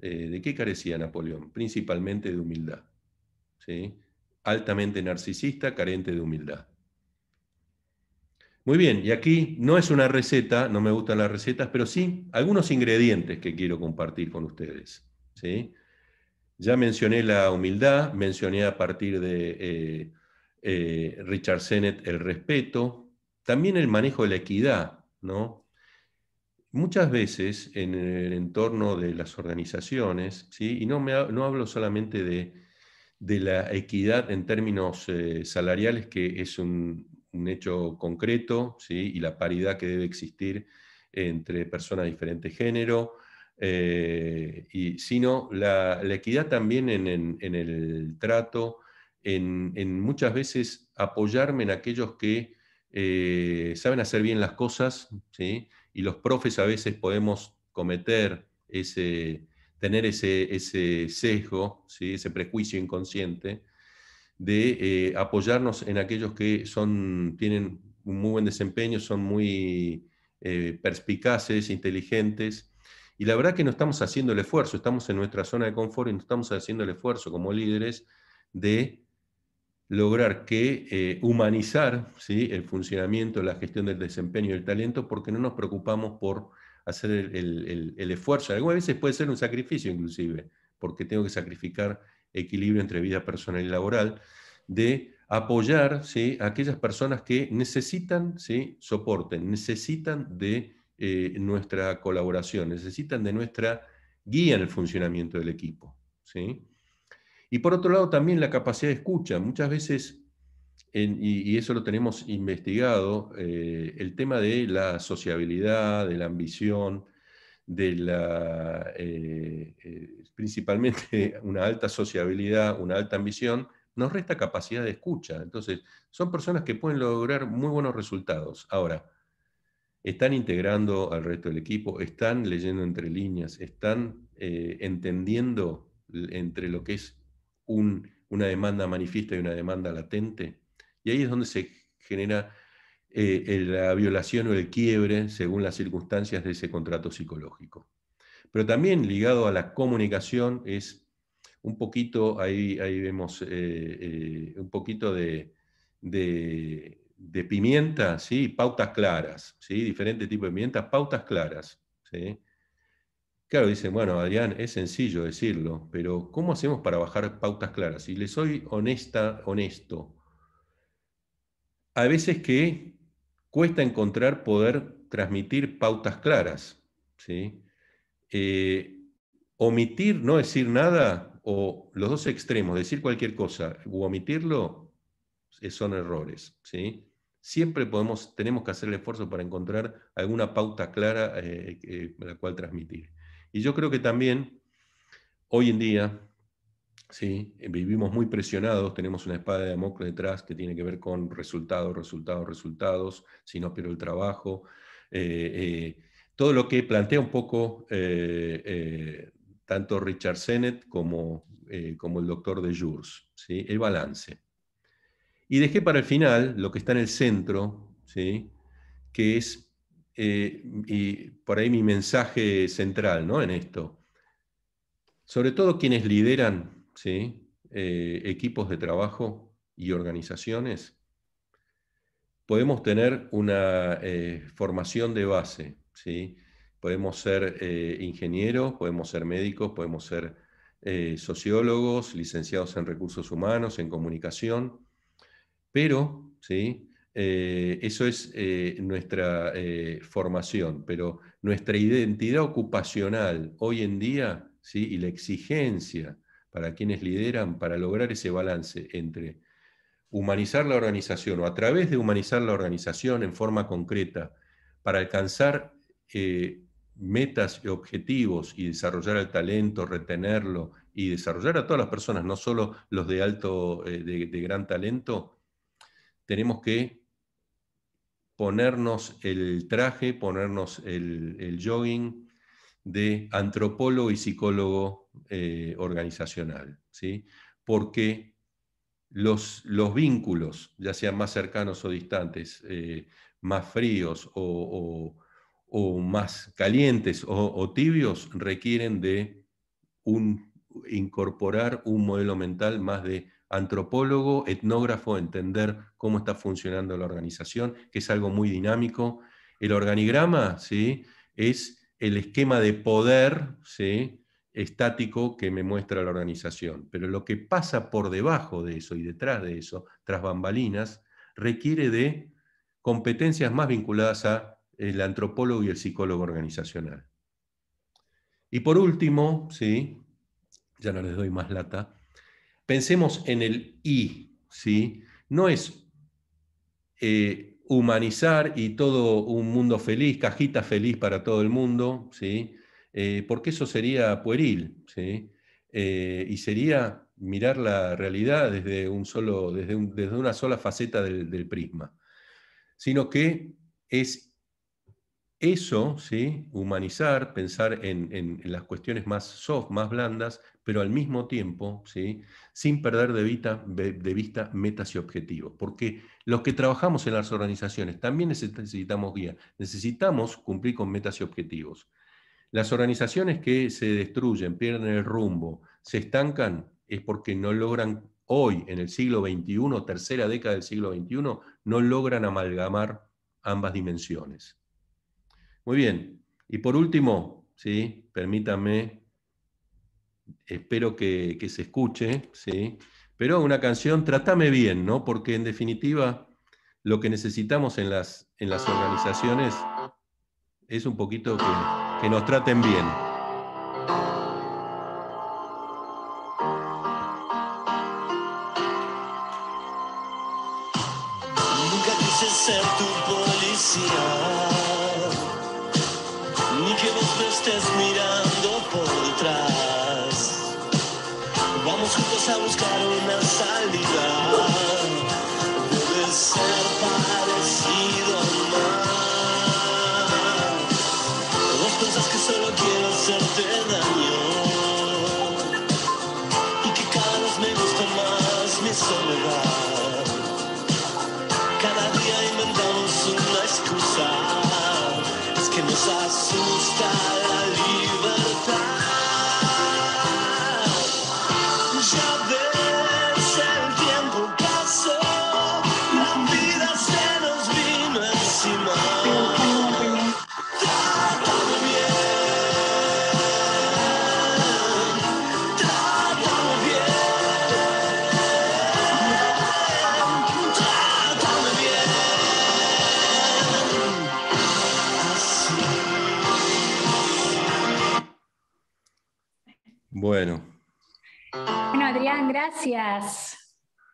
Eh, ¿De qué carecía Napoleón? Principalmente de humildad. ¿sí? altamente narcisista, carente de humildad. Muy bien, y aquí no es una receta, no me gustan las recetas, pero sí algunos ingredientes que quiero compartir con ustedes. ¿sí? Ya mencioné la humildad, mencioné a partir de eh, eh, Richard Sennett el respeto, también el manejo de la equidad. ¿no? Muchas veces en el entorno de las organizaciones, ¿sí? y no, me no hablo solamente de de la equidad en términos eh, salariales, que es un, hecho concreto, ¿sí? y la paridad que debe existir entre personas de diferente género, eh, y, sino la, la equidad también en, el trato, en, muchas veces apoyarme en aquellos que eh, saben hacer bien las cosas, ¿sí? y los profes a veces podemos cometer ese, tener ese, ese sesgo, ese prejuicio inconsciente de eh, apoyarnos en aquellos que son, tienen un muy buen desempeño, son muy eh, perspicaces, inteligentes. Y la verdad que no estamos haciendo el esfuerzo, estamos en nuestra zona de confort y no estamos haciendo el esfuerzo como líderes de lograr que eh, humanizar el funcionamiento, la gestión del desempeño y el talento, porque no nos preocupamos por hacer el, esfuerzo. Algunas veces puede ser un sacrificio inclusive, porque tengo que sacrificar equilibrio entre vida personal y laboral, de apoyar a aquellas personas que necesitan soporte, necesitan de eh, nuestra colaboración, necesitan de nuestra guía en el funcionamiento del equipo. ¿sí? Y por otro lado, también la capacidad de escucha. Muchas veces y, eso lo tenemos investigado, eh, el tema de la sociabilidad, de la ambición, de eh, eh, principalmente una alta sociabilidad, una alta ambición, nos resta capacidad de escucha. Entonces, son personas que pueden lograr muy buenos resultados. Ahora, están integrando al resto del equipo, están leyendo entre líneas, están entendiendo entre lo que es una demanda manifiesta y una demanda latente. Y ahí es donde se genera eh, la violación o el quiebre según las circunstancias de ese contrato psicológico. Pero también ligado a la comunicación es un poquito, ahí, ahí vemos eh, eh, un poquito de, de, pimienta, pautas claras, ¿sí? diferentes tipos de pimientas, pautas claras. Claro, dicen, bueno, Adrián, es sencillo decirlo, pero ¿cómo hacemos para bajar pautas claras? Si les soy honesta, honesto, a veces que cuesta encontrar poder transmitir pautas claras. Eh, omitir, no decir nada, o los dos extremos, decir cualquier cosa u omitirlo, eh, son errores. Siempre podemos, tenemos que hacer el esfuerzo para encontrar alguna pauta clara eh, la cual transmitir. Y yo creo que también hoy en día eh, vivimos muy presionados, tenemos una espada de Damocles detrás que tiene que ver con resultados, resultados, resultados, si no pierdo el trabajo. Eh, eh, todo lo que plantea un poco tanto Richard Sennett como, como el doctor de Jures, el balance. Y dejé para el final lo que está en el centro, ¿sí? que es, y por ahí mi mensaje central ¿no? en esto. Sobre todo quienes lideran ¿sí? Eh, equipos de trabajo y organizaciones, podemos tener una eh, formación de base. ¿sí? Podemos ser eh, ingenieros, podemos ser médicos, podemos ser sociólogos, licenciados en recursos humanos, en comunicación, pero ¿sí? eso es nuestra formación, pero nuestra identidad ocupacional hoy en día ¿sí? y la exigencia para quienes lideran, para lograr ese balance entre humanizar la organización o a través de humanizar la organización en forma concreta, para alcanzar eh, metas y objetivos y desarrollar el talento, retenerlo y desarrollar a todas las personas, no solo los de alto, eh, de, gran talento, tenemos que ponernos el traje, ponernos el, el jogging de antropólogo y psicólogo eh, organizacional, ¿sí? porque los, los, vínculos, ya sean más cercanos o distantes, eh, más fríos o, más calientes o, tibios, requieren de un, incorporar un modelo mental más de antropólogo, etnógrafo, entender cómo está funcionando la organización, que es algo muy dinámico. El organigrama ¿sí? es el esquema de poder ¿sí? estático que me muestra la organización. Pero lo que pasa por debajo de eso y detrás de eso, tras bambalinas, requiere de competencias más vinculadas a el antropólogo y el psicólogo organizacional. Y por último, sí, ya no les doy más lata, pensemos en el I, ¿sí? No es eh, humanizar y todo un mundo feliz, cajita feliz para todo el mundo, ¿sí? Eh, porque eso sería pueril, eh, y sería mirar la realidad desde, solo, desde, una sola faceta del, prisma, sino que es eso, humanizar, pensar en, las cuestiones más soft, más blandas, pero al mismo tiempo, sin perder de de vista metas y objetivos, porque los que trabajamos en las organizaciones también necesitamos guía, necesitamos cumplir con metas y objetivos. Las organizaciones que se destruyen, pierden el rumbo, se estancan, es porque no logran hoy, en el siglo XXI, tercera década del siglo XXI, no logran amalgamar ambas dimensiones. Muy bien, y por último, ¿sí? permítanme, espero que, se escuche, ¿sí? pero una canción, trátame bien, ¿no? porque en definitiva lo que necesitamos en las, en las organizaciones es un poquito que que nos traten bien.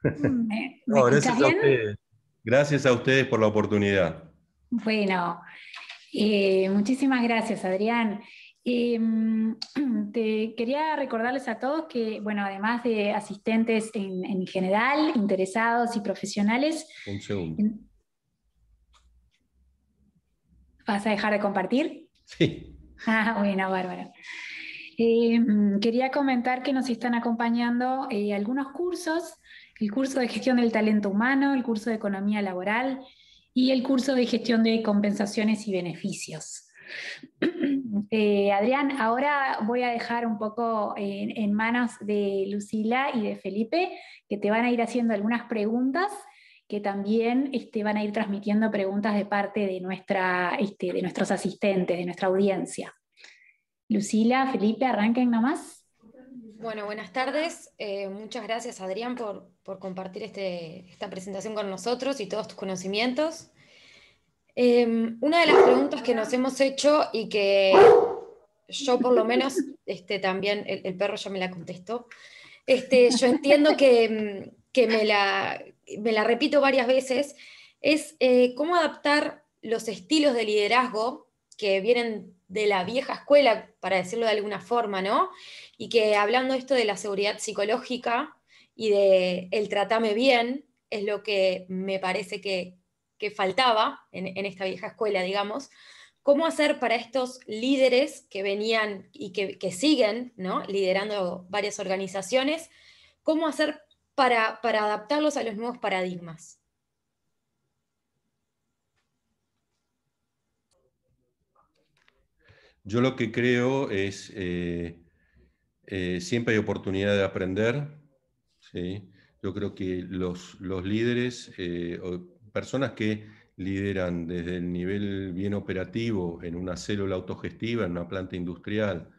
Mm, gracias, A ustedes. por la oportunidad. Bueno, eh, muchísimas gracias, Adrián. Em, te quería recordarles a todos que, bueno, además de asistentes en, general, interesados y profesionales. Un segundo. ¿Vas a dejar de compartir? Sí. Ah, bueno, Bárbara em, quería comentar que nos están acompañando eh, algunos cursos el curso de gestión del talento humano, el curso de economía laboral y el curso de gestión de compensaciones y beneficios. Eh, Adrián, ahora voy a dejar un poco eh, en, manos de Lucila y de Felipe, que te van a ir haciendo algunas preguntas, que también este, van a ir transmitiendo preguntas de parte de, nuestra, este, de nuestros asistentes, de nuestra audiencia. Lucila, Felipe, arranquen nomás. Bueno, buenas tardes. Eh, muchas gracias, Adrián, por, por compartir este, esta presentación con nosotros y todos tus conocimientos. Em, una de las preguntas que nos hemos hecho y que yo por lo menos, este, también el, perro ya me la contestó, este, yo entiendo que, em, me, la, me, la, repito varias veces, es eh, cómo adaptar los estilos de liderazgo que vienen de la vieja escuela, para decirlo de alguna forma, ¿no? Y que hablando esto de la seguridad psicológica y de el tratame bien, es lo que me parece que, que faltaba en, en, esta vieja escuela, digamos. ¿Cómo hacer para estos líderes que venían y que, que siguen ¿no? liderando varias organizaciones? ¿Cómo hacer para, para adaptarlos a los nuevos paradigmas? Yo lo que creo es, eh, eh, siempre hay oportunidad de aprender. ¿sí? Yo creo que los, líderes eh, o personas que lideran desde el nivel bien operativo en una célula autogestiva, en una planta industrial,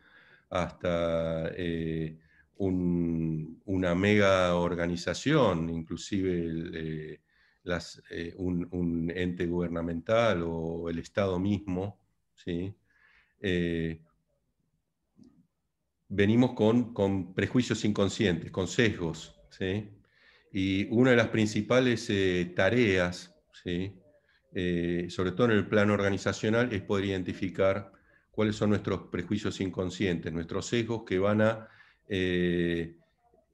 hasta una mega organización, inclusive un, un, ente gubernamental o el Estado mismo, ¿sí? Eh, venimos con, prejuicios inconscientes, con sesgos. Y una de las principales eh, tareas, eh, sobre todo en el plano organizacional, es poder identificar cuáles son nuestros prejuicios inconscientes, nuestros sesgos que van a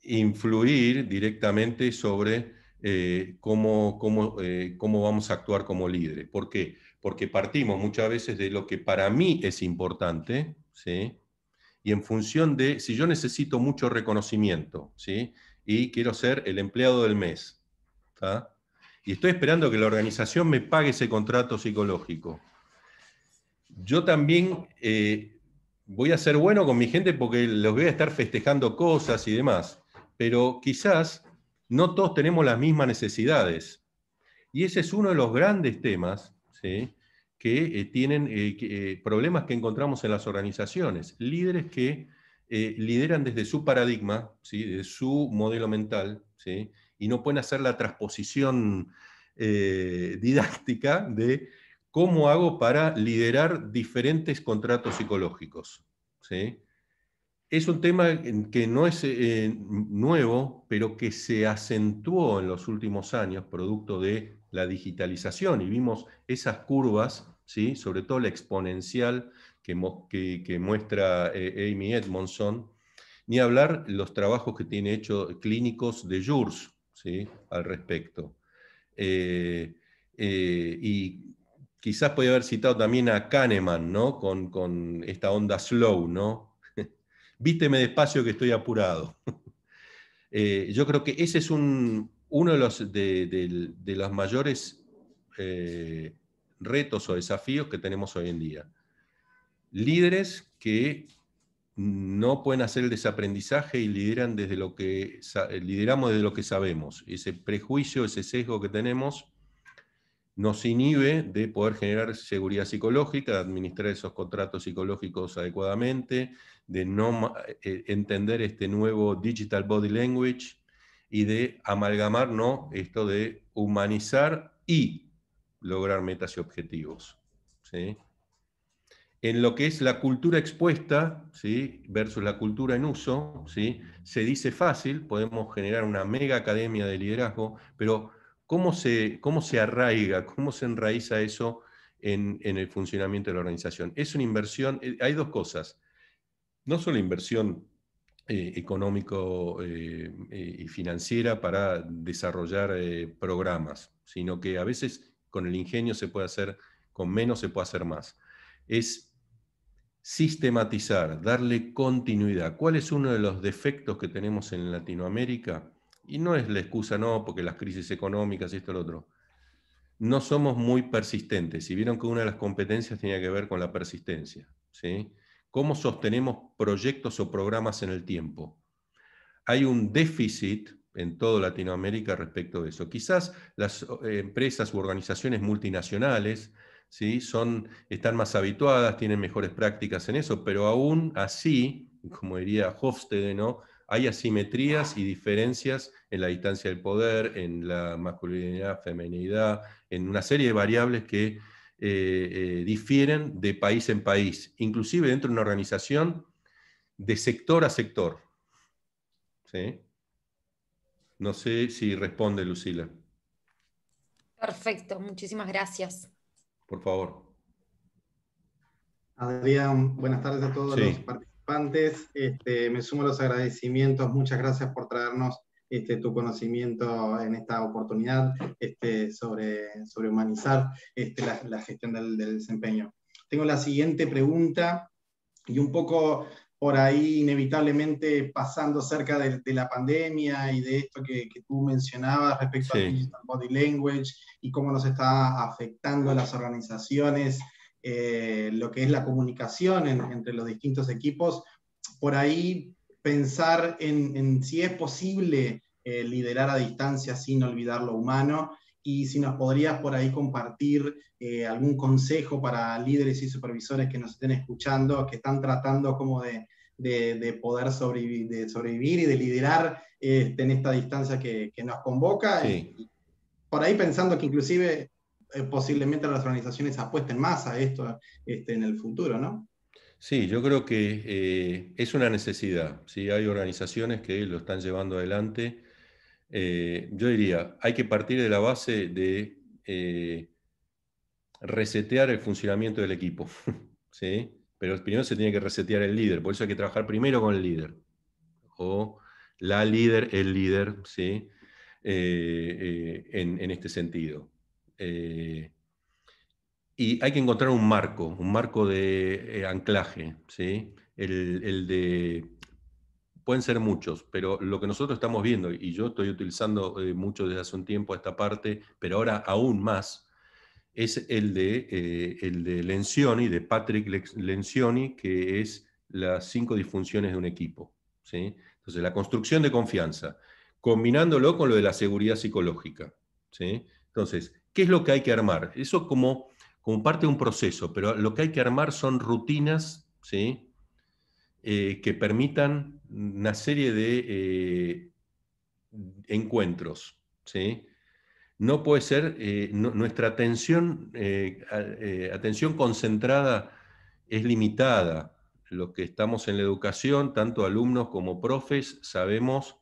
influir directamente sobre cómo, cómo, vamos a actuar como líderes. ¿Por qué? porque partimos muchas veces de lo que para mí es importante, ¿sí? Y en función de si yo necesito mucho reconocimiento, ¿sí? Y quiero ser el empleado del mes, Y estoy esperando que la organización me pague ese contrato psicológico. Yo también eh, voy a ser bueno con mi gente porque los voy a estar festejando cosas y demás, pero quizás no todos tenemos las mismas necesidades. Y ese es uno de los grandes temas que eh, tienen eh, eh, problemas que encontramos en las organizaciones, líderes que lideran desde su paradigma, ¿sí? su modelo mental, y no pueden hacer la transposición didáctica de cómo hago para liderar diferentes contratos psicológicos. Es un tema que no es nuevo, pero que se acentuó en los últimos años, producto de la digitalización y vimos esas curvas, ¿sí? sobre todo la exponencial que, muestra eh, Amy Edmondson, ni hablar los trabajos que tiene hecho clínicos de JURS ¿sí? al respecto. Eh, eh, y quizás podría haber citado también a Kahneman, ¿no? con, esta onda slow, ¿no? Vísteme despacio que estoy apurado. yo creo que ese es un, uno de los, de, mayores eh, retos o desafíos que tenemos hoy en día. Líderes que no pueden hacer el desaprendizaje y lideran desde lo que, eh, lideramos desde lo que sabemos. Ese prejuicio, ese sesgo que tenemos nos inhibe de poder generar seguridad psicológica, de administrar esos contratos psicológicos adecuadamente, de no eh, entender este nuevo digital body language, y de amalgamar, no, esto de humanizar y lograr metas y objetivos. ¿sí? En lo que es la cultura expuesta ¿sí? versus la cultura en uso, ¿sí? se dice fácil, podemos generar una mega academia de liderazgo, pero ¿cómo se, cómo se arraiga, cómo se enraiza eso en, en el funcionamiento de la organización? Es una inversión, eh, hay dos cosas, no solo inversión eh, económico eh, eh, y financiera para desarrollar programas, sino que a veces con el ingenio se puede hacer, con menos se puede hacer más. Es sistematizar, darle continuidad. ¿Cuál es uno de los defectos que tenemos en Latinoamérica? Y no es la excusa, no, porque las crisis económicas, y esto, lo otro. No somos muy persistentes. Y vieron que una de las competencias tenía que ver con la persistencia. ¿sí? cómo sostenemos proyectos o programas en el tiempo. Hay un déficit en toda Latinoamérica respecto de eso. Quizás las eh, empresas u organizaciones multinacionales ¿sí? Son, están más habituadas, tienen mejores prácticas en eso, pero aún así, como diría Hofstede, ¿no? hay asimetrías y diferencias en la distancia del poder, en la masculinidad, feminidad, en una serie de variables que eh, eh, difieren de país en país, inclusive dentro de una organización de sector a sector. No sé si responde Lucila. Perfecto, muchísimas gracias. Por favor. Adrián, buenas tardes a todos los participantes. Este, me sumo a los agradecimientos. Muchas gracias por traernos este, tu conocimiento en esta oportunidad este, sobre, sobre humanizar este, la, gestión del, desempeño. Tengo la siguiente pregunta y un poco por ahí inevitablemente pasando cerca de, la pandemia y de esto que, tú mencionabas respecto al body language y cómo nos está afectando a las organizaciones, eh, lo que es la comunicación entre los distintos equipos, por ahí pensar en, si es posible eh, liderar a distancia sin olvidar lo humano y si nos podrías por ahí compartir eh, algún consejo para líderes y supervisores que nos estén escuchando, que están tratando como de, poder sobrevivir, de y de liderar este, en esta distancia que, nos convoca. por ahí pensando que inclusive eh, posiblemente las organizaciones apuesten más a esto este, en el futuro, ¿no? Sí, yo creo que eh, es una necesidad. si Hay organizaciones que lo están llevando adelante. Eh, yo diría, hay que partir de la base de eh, resetear el funcionamiento del equipo. ¿sí? Pero primero se tiene que resetear el líder, por eso hay que trabajar primero con el líder. O la líder, el líder, ¿sí? en, este sentido. Y hay que encontrar un marco, un marco de eh, anclaje, ¿sí? El, de... Pueden ser muchos, pero lo que nosotros estamos viendo, y yo estoy utilizando eh, mucho desde hace un tiempo esta parte, pero ahora aún más, es el de, eh, el de Lencioni, de Patrick Lencioni, que es las cinco disfunciones de un equipo. ¿sí? Entonces, la construcción de confianza, combinándolo con lo de la seguridad psicológica. ¿sí? Entonces, ¿qué es lo que hay que armar? Eso como como parte de un proceso, pero lo que hay que armar son rutinas ¿sí? Eh, que permitan una serie de eh, encuentros. ¿sí? No puede ser eh, nuestra atención, atención concentrada es limitada. Los que estamos en la educación, tanto alumnos como profes, sabemos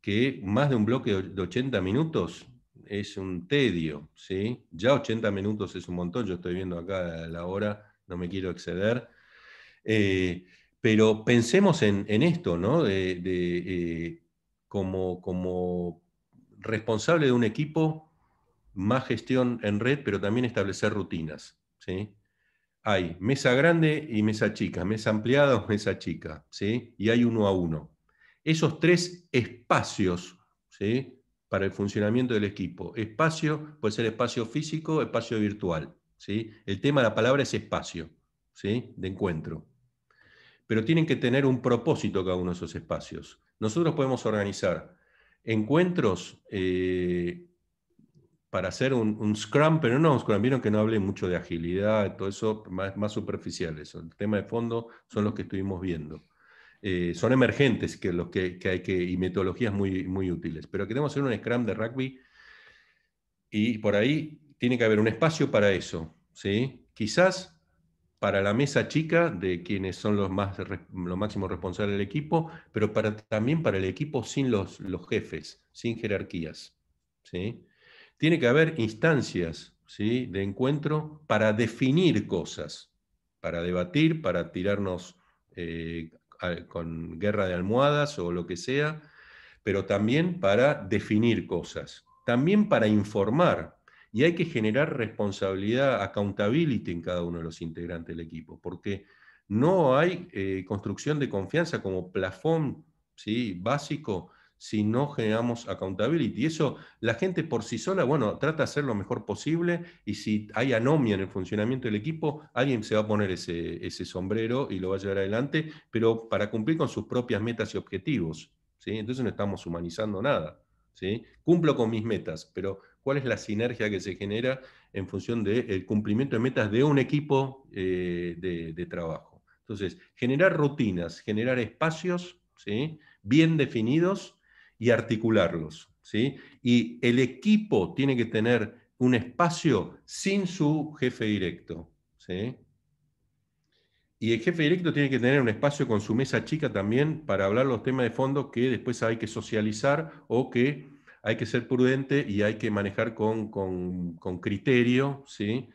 que más de un bloque de 80 minutos es un tedio, ¿sí? Ya 80 minutos es un montón, yo estoy viendo acá la hora, no me quiero exceder. Eh, pero pensemos en, esto, ¿no? De, eh, como, como responsable de un equipo, más gestión en red, pero también establecer rutinas, ¿sí? Hay mesa grande y mesa chica, mesa ampliada o mesa chica, ¿sí? Y hay uno a uno. Esos tres espacios, ¿sí? para el funcionamiento del equipo. Espacio puede ser espacio físico, espacio virtual. ¿sí? El tema la palabra es espacio, ¿sí? de encuentro. Pero tienen que tener un propósito cada uno de esos espacios. Nosotros podemos organizar encuentros eh, para hacer un, Scrum, pero no un Scrum. Vieron que no hablé mucho de agilidad, todo eso, más, más superficial El tema de fondo son los que estuvimos viendo. Eh, son emergentes que que, hay que, y metodologías muy, muy útiles. Pero queremos hacer un Scrum de rugby y por ahí tiene que haber un espacio para eso. ¿sí? Quizás para la mesa chica de quienes son los, más, máximos responsables del equipo, pero para, también para el equipo sin los, los jefes, sin jerarquías. ¿sí? Tiene que haber instancias ¿sí? de encuentro para definir cosas, para debatir, para tirarnos eh, con guerra de almohadas o lo que sea, pero también para definir cosas, también para informar. Y hay que generar responsabilidad, accountability en cada uno de los integrantes del equipo, porque no hay eh, construcción de confianza como plafón ¿sí? básico si no generamos accountability. Y eso la gente por sí sola, bueno, trata de hacer lo mejor posible y si hay anomia en el funcionamiento del equipo, alguien se va a poner ese, sombrero y lo va a llevar adelante, pero para cumplir con sus propias metas y objetivos. ¿sí? Entonces no estamos humanizando nada. ¿sí? Cumplo con mis metas, pero ¿cuál es la sinergia que se genera en función del el cumplimiento de metas de un equipo eh, de, trabajo? Entonces, generar rutinas, generar espacios ¿sí? bien definidos y articularlos. ¿sí? Y el equipo tiene que tener un espacio sin su jefe directo. ¿sí? Y el jefe directo tiene que tener un espacio con su mesa chica también para hablar los temas de fondo que después hay que socializar o que hay que ser prudente y hay que manejar con, criterio, ¿sí?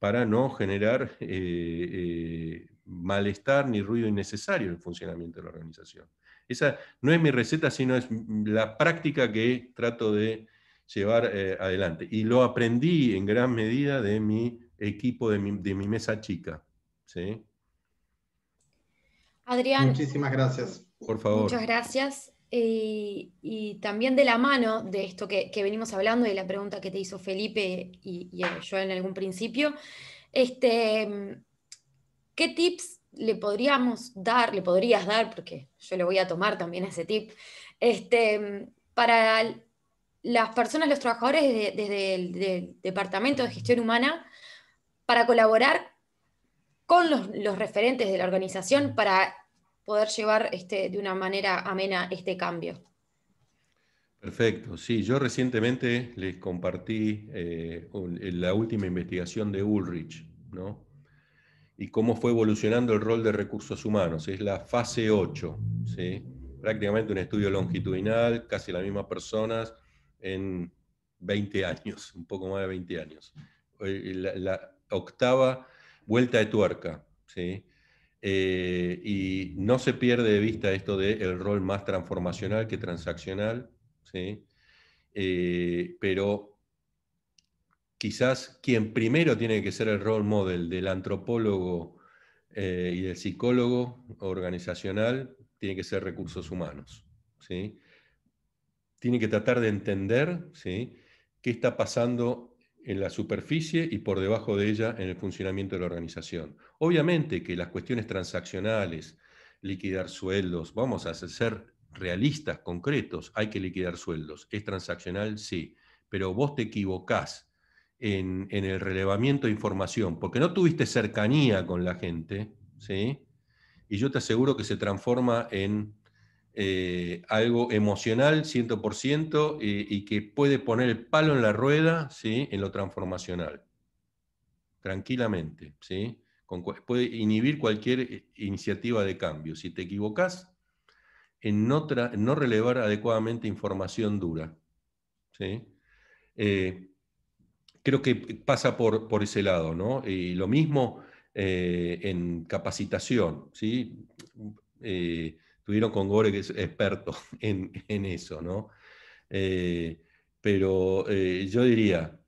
para no generar eh, eh, malestar ni ruido innecesario en el funcionamiento de la organización. Esa no es mi receta, sino es la práctica que trato de llevar eh, adelante. Y lo aprendí en gran medida de mi equipo, de mi, mesa chica. Adrián. Muchísimas gracias. Por favor. Muchas gracias. Eh, y, también de la mano de esto que, venimos hablando y la pregunta que te hizo Felipe y, y, yo en algún principio, este, ¿qué tips le podríamos dar, le podrías dar, porque yo le voy a tomar también ese tip, este, para las personas, los trabajadores desde el Departamento de Gestión Humana, para colaborar con los, referentes de la organización para poder llevar este, de una manera amena este cambio. Perfecto, sí, yo recientemente les compartí eh, la última investigación de Ulrich, ¿no? y cómo fue evolucionando el rol de recursos humanos. Es la fase 8, prácticamente un estudio longitudinal, casi las mismas personas en 20 años, un poco más de 20 años. Eh, la, octava vuelta de tuerca. ¿sí? Eh, y no se pierde de vista esto del el rol más transformacional que transaccional, ¿sí? Eh, pero quizás quien primero tiene que ser el role model del antropólogo eh, y del psicólogo organizacional tiene que ser recursos humanos. ¿sí? Tiene que tratar de entender ¿sí? qué está pasando en la superficie y por debajo de ella en el funcionamiento de la organización. Obviamente que las cuestiones transaccionales, liquidar sueldos, vamos a ser realistas, concretos, hay que liquidar sueldos. ¿Es transaccional? Sí, pero vos te equivocás en, el relevamiento de información, porque no tuviste cercanía con la gente, ¿sí? Y yo te aseguro que se transforma en eh, algo emocional 100% y, y que puede poner el palo en la rueda, ¿sí? En lo transformacional, tranquilamente, ¿sí? puede inhibir cualquier eh, iniciativa de cambio. Si te equivocas en no, no relevar adecuadamente información dura. ¿sí? Eh, creo que pasa por, por ese lado, ¿no? Y lo mismo eh, en capacitación, ¿sí? Eh, tuvieron con Gore, que es experto en, eso, ¿no? Eh, pero yo diría,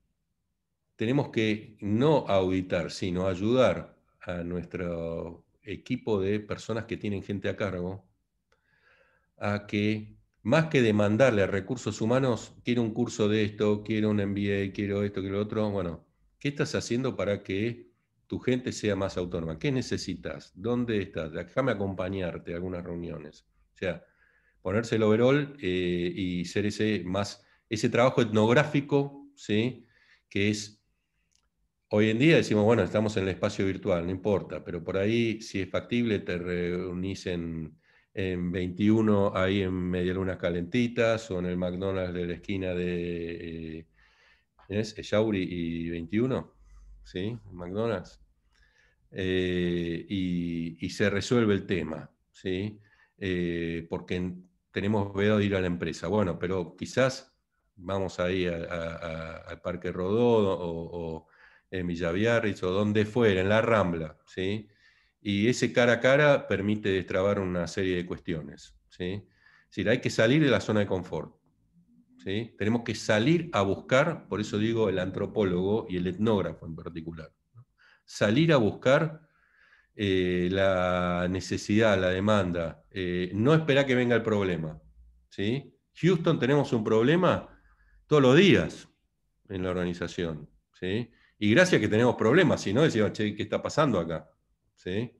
tenemos que no auditar, sino ayudar a nuestro equipo de personas que tienen gente a cargo a que más que demandarle a recursos humanos, quiero un curso de esto, quiero un MBA, quiero esto, quiero lo otro, bueno, ¿qué estás haciendo para que tu gente sea más autónoma? ¿Qué necesitas? ¿Dónde estás? Déjame acompañarte a algunas reuniones. O sea, ponerse el overall eh, y ser ese más, ese trabajo etnográfico, ¿sí? Que es, hoy en día decimos, bueno, estamos en el espacio virtual, no importa, pero por ahí, si es factible, te reunís en en 21 ahí en Medialunas Calentitas o en el McDonald's de la esquina de eh, ¿es? y 21, ¿sí? McDonald's. Eh, y, se resuelve el tema, ¿sí? Eh, porque tenemos que de ir a la empresa. Bueno, pero quizás vamos ahí al Parque Rodó o, en Villaviarritz, o donde fuera, en la Rambla, ¿sí? Y ese cara a cara permite destrabar una serie de cuestiones. ¿sí? Es decir, hay que salir de la zona de confort. ¿sí? Tenemos que salir a buscar, por eso digo el antropólogo y el etnógrafo en particular, salir a buscar eh, la necesidad, la demanda, eh, no esperar que venga el problema. ¿sí? Houston tenemos un problema todos los días en la organización. ¿sí? Y gracias que tenemos problemas, si no decíamos, che, ¿qué está pasando acá? ¿sí?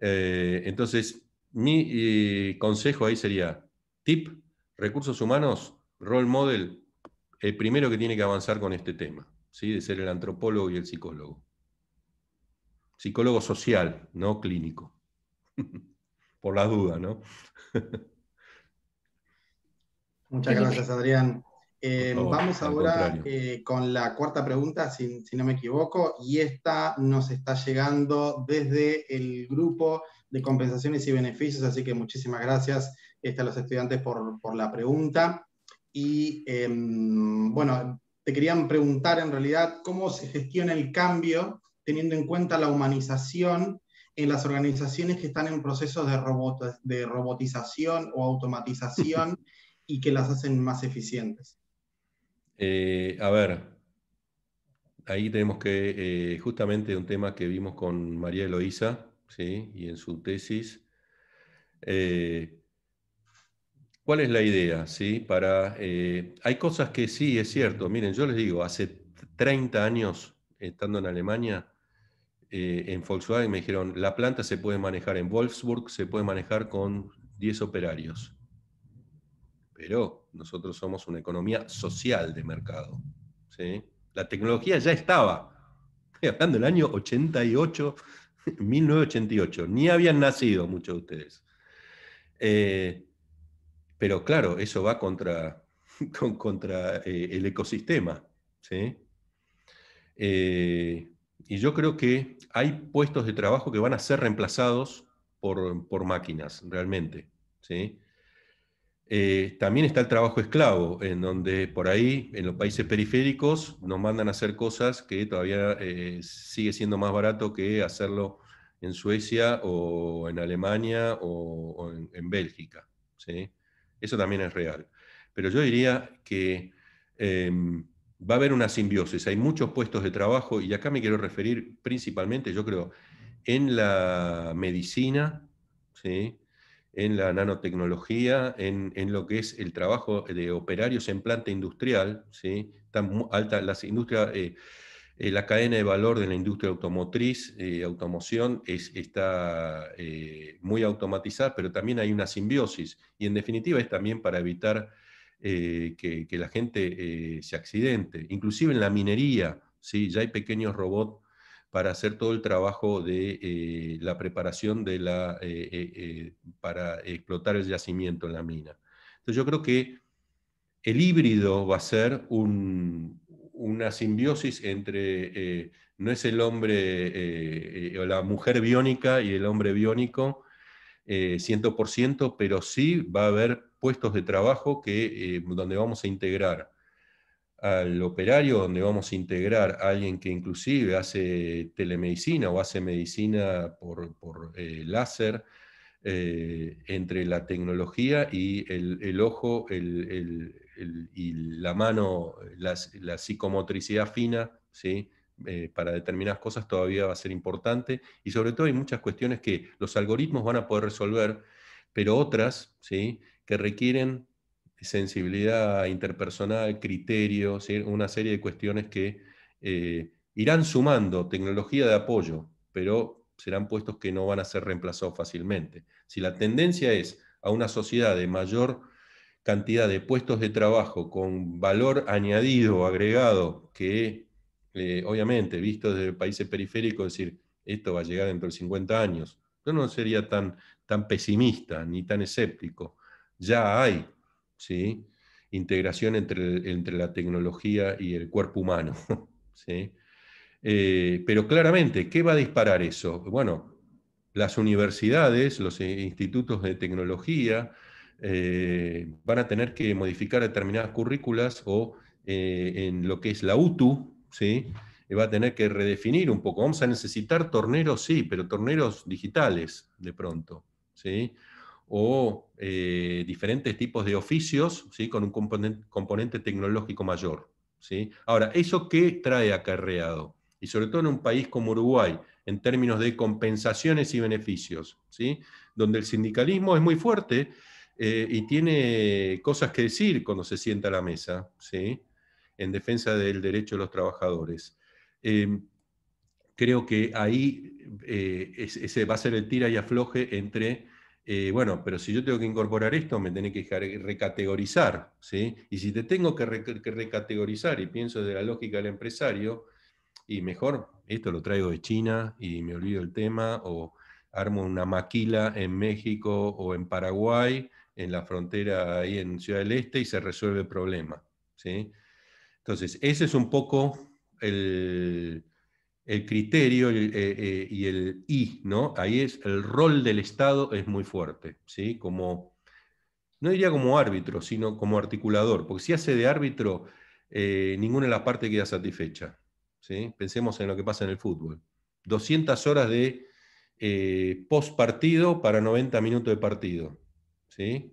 Eh, entonces, mi eh, consejo ahí sería, tip, recursos humanos, role model, el primero que tiene que avanzar con este tema, ¿sí? de ser el antropólogo y el psicólogo. Psicólogo social, no clínico. Por las dudas, ¿no? Muchas gracias, Adrián. Em, vamos ahora eh, con la cuarta pregunta, si, no me equivoco, y esta nos está llegando desde el grupo de compensaciones y beneficios, así que muchísimas gracias este, a los estudiantes por, la pregunta. Y em, bueno, te querían preguntar en realidad cómo se gestiona el cambio teniendo en cuenta la humanización en las organizaciones que están en procesos de, de robotización o automatización y que las hacen más eficientes. Eh, a ver, ahí tenemos que, eh, justamente un tema que vimos con María Eloísa, ¿sí? y en su tesis, eh, ¿cuál es la idea? ¿sí? Para, hay cosas que sí, es cierto, miren, yo les digo, hace 30 años, estando en Alemania, en Volkswagen me dijeron, la planta se puede manejar en Wolfsburg, se puede manejar con 10 operarios. Pero nosotros somos una economía social de mercado. ¿sí? La tecnología ya estaba. Estoy hablando del año 88, 1988. Ni habían nacido muchos de ustedes. Eh, pero claro, eso va contra, eh, el ecosistema. Eh, y yo creo que hay puestos de trabajo que van a ser reemplazados por, por máquinas, realmente. ¿sí? Eh, también está el trabajo esclavo, en donde por ahí, en los países periféricos, nos mandan a hacer cosas que todavía eh, sigue siendo más barato que hacerlo en Suecia o en Alemania o, en, Bélgica. ¿sí? Eso también es real. Pero yo diría que em, va a haber una simbiosis. Hay muchos puestos de trabajo y acá me quiero referir principalmente, yo creo, en la medicina, ¿sí? en la nanotecnología, en, lo que es el trabajo de operarios en planta industrial, ¿sí? Tan alta, las industrias, eh, eh, la cadena de valor de la industria automotriz, eh, automoción, es, está muy automatizada, pero también hay una simbiosis, y en definitiva es también para evitar que, la gente se accidente, inclusive en la minería, ¿sí? ya hay pequeños robots para hacer todo el trabajo de eh, la preparación de la, eh, eh, para explotar el yacimiento en la mina. Entonces yo creo que el híbrido va a ser una simbiosis entre, no es el hombre o la mujer biónica y el hombre biónico, 100%, pero sí va a haber puestos de trabajo que, donde vamos a integrar al operario, donde vamos a integrar a alguien que inclusive hace telemedicina o hace medicina por, eh, láser, eh, entre la tecnología y el, ojo y la mano, la, psicomotricidad fina, ¿sí? Eh, para determinadas cosas todavía va a ser importante. Y sobre todo hay muchas cuestiones que los algoritmos van a poder resolver, pero otras ¿sí? que requieren sensibilidad interpersonal, criterio, una serie de cuestiones que eh, irán sumando tecnología de apoyo, pero serán puestos que no van a ser reemplazados fácilmente. Si la tendencia es a una sociedad de mayor cantidad de puestos de trabajo con valor añadido, agregado, que eh, obviamente, visto desde países periféricos, decir, esto va a llegar dentro de 50 años. Yo no sería tan, tan pesimista ni tan escéptico. Ya hay ¿sí? integración entre, la tecnología y el cuerpo humano. ¿sí? Eh, pero claramente, ¿qué va a disparar eso? Bueno, las universidades, los institutos de tecnología eh, van a tener que modificar determinadas currículas o eh, en lo que es la UTU, ¿sí? va a tener que redefinir un poco. Vamos a necesitar torneros, sí, pero torneros digitales de pronto. ¿sí? o eh, diferentes tipos de oficios ¿sí? con un componente, tecnológico mayor. ¿sí? Ahora, ¿eso qué trae acarreado? Y sobre todo en un país como Uruguay, en términos de compensaciones y beneficios, ¿sí? donde el sindicalismo es muy fuerte eh, y tiene cosas que decir cuando se sienta a la mesa, ¿sí? en defensa del derecho de los trabajadores. Em, creo que ahí eh, ese va a ser el tira y afloje entre eh, bueno, pero si yo tengo que incorporar esto, me tenés que recategorizar, ¿sí? Y si te tengo que, que recategorizar y pienso de la lógica del empresario, y mejor esto lo traigo de China y me olvido el tema, o armo una maquila en México o en Paraguay, en la frontera ahí en Ciudad del Este, y se resuelve el problema, ¿sí? Entonces, ese es un poco el el criterio eh, eh, y el i ¿no? Ahí es el rol del Estado es muy fuerte, ¿sí? Como, no diría como árbitro, sino como articulador, porque si hace de árbitro, eh, ninguna de las partes queda satisfecha, ¿sí? Pensemos en lo que pasa en el fútbol. 200 horas de post partido para 90 minutos de partido, ¿sí?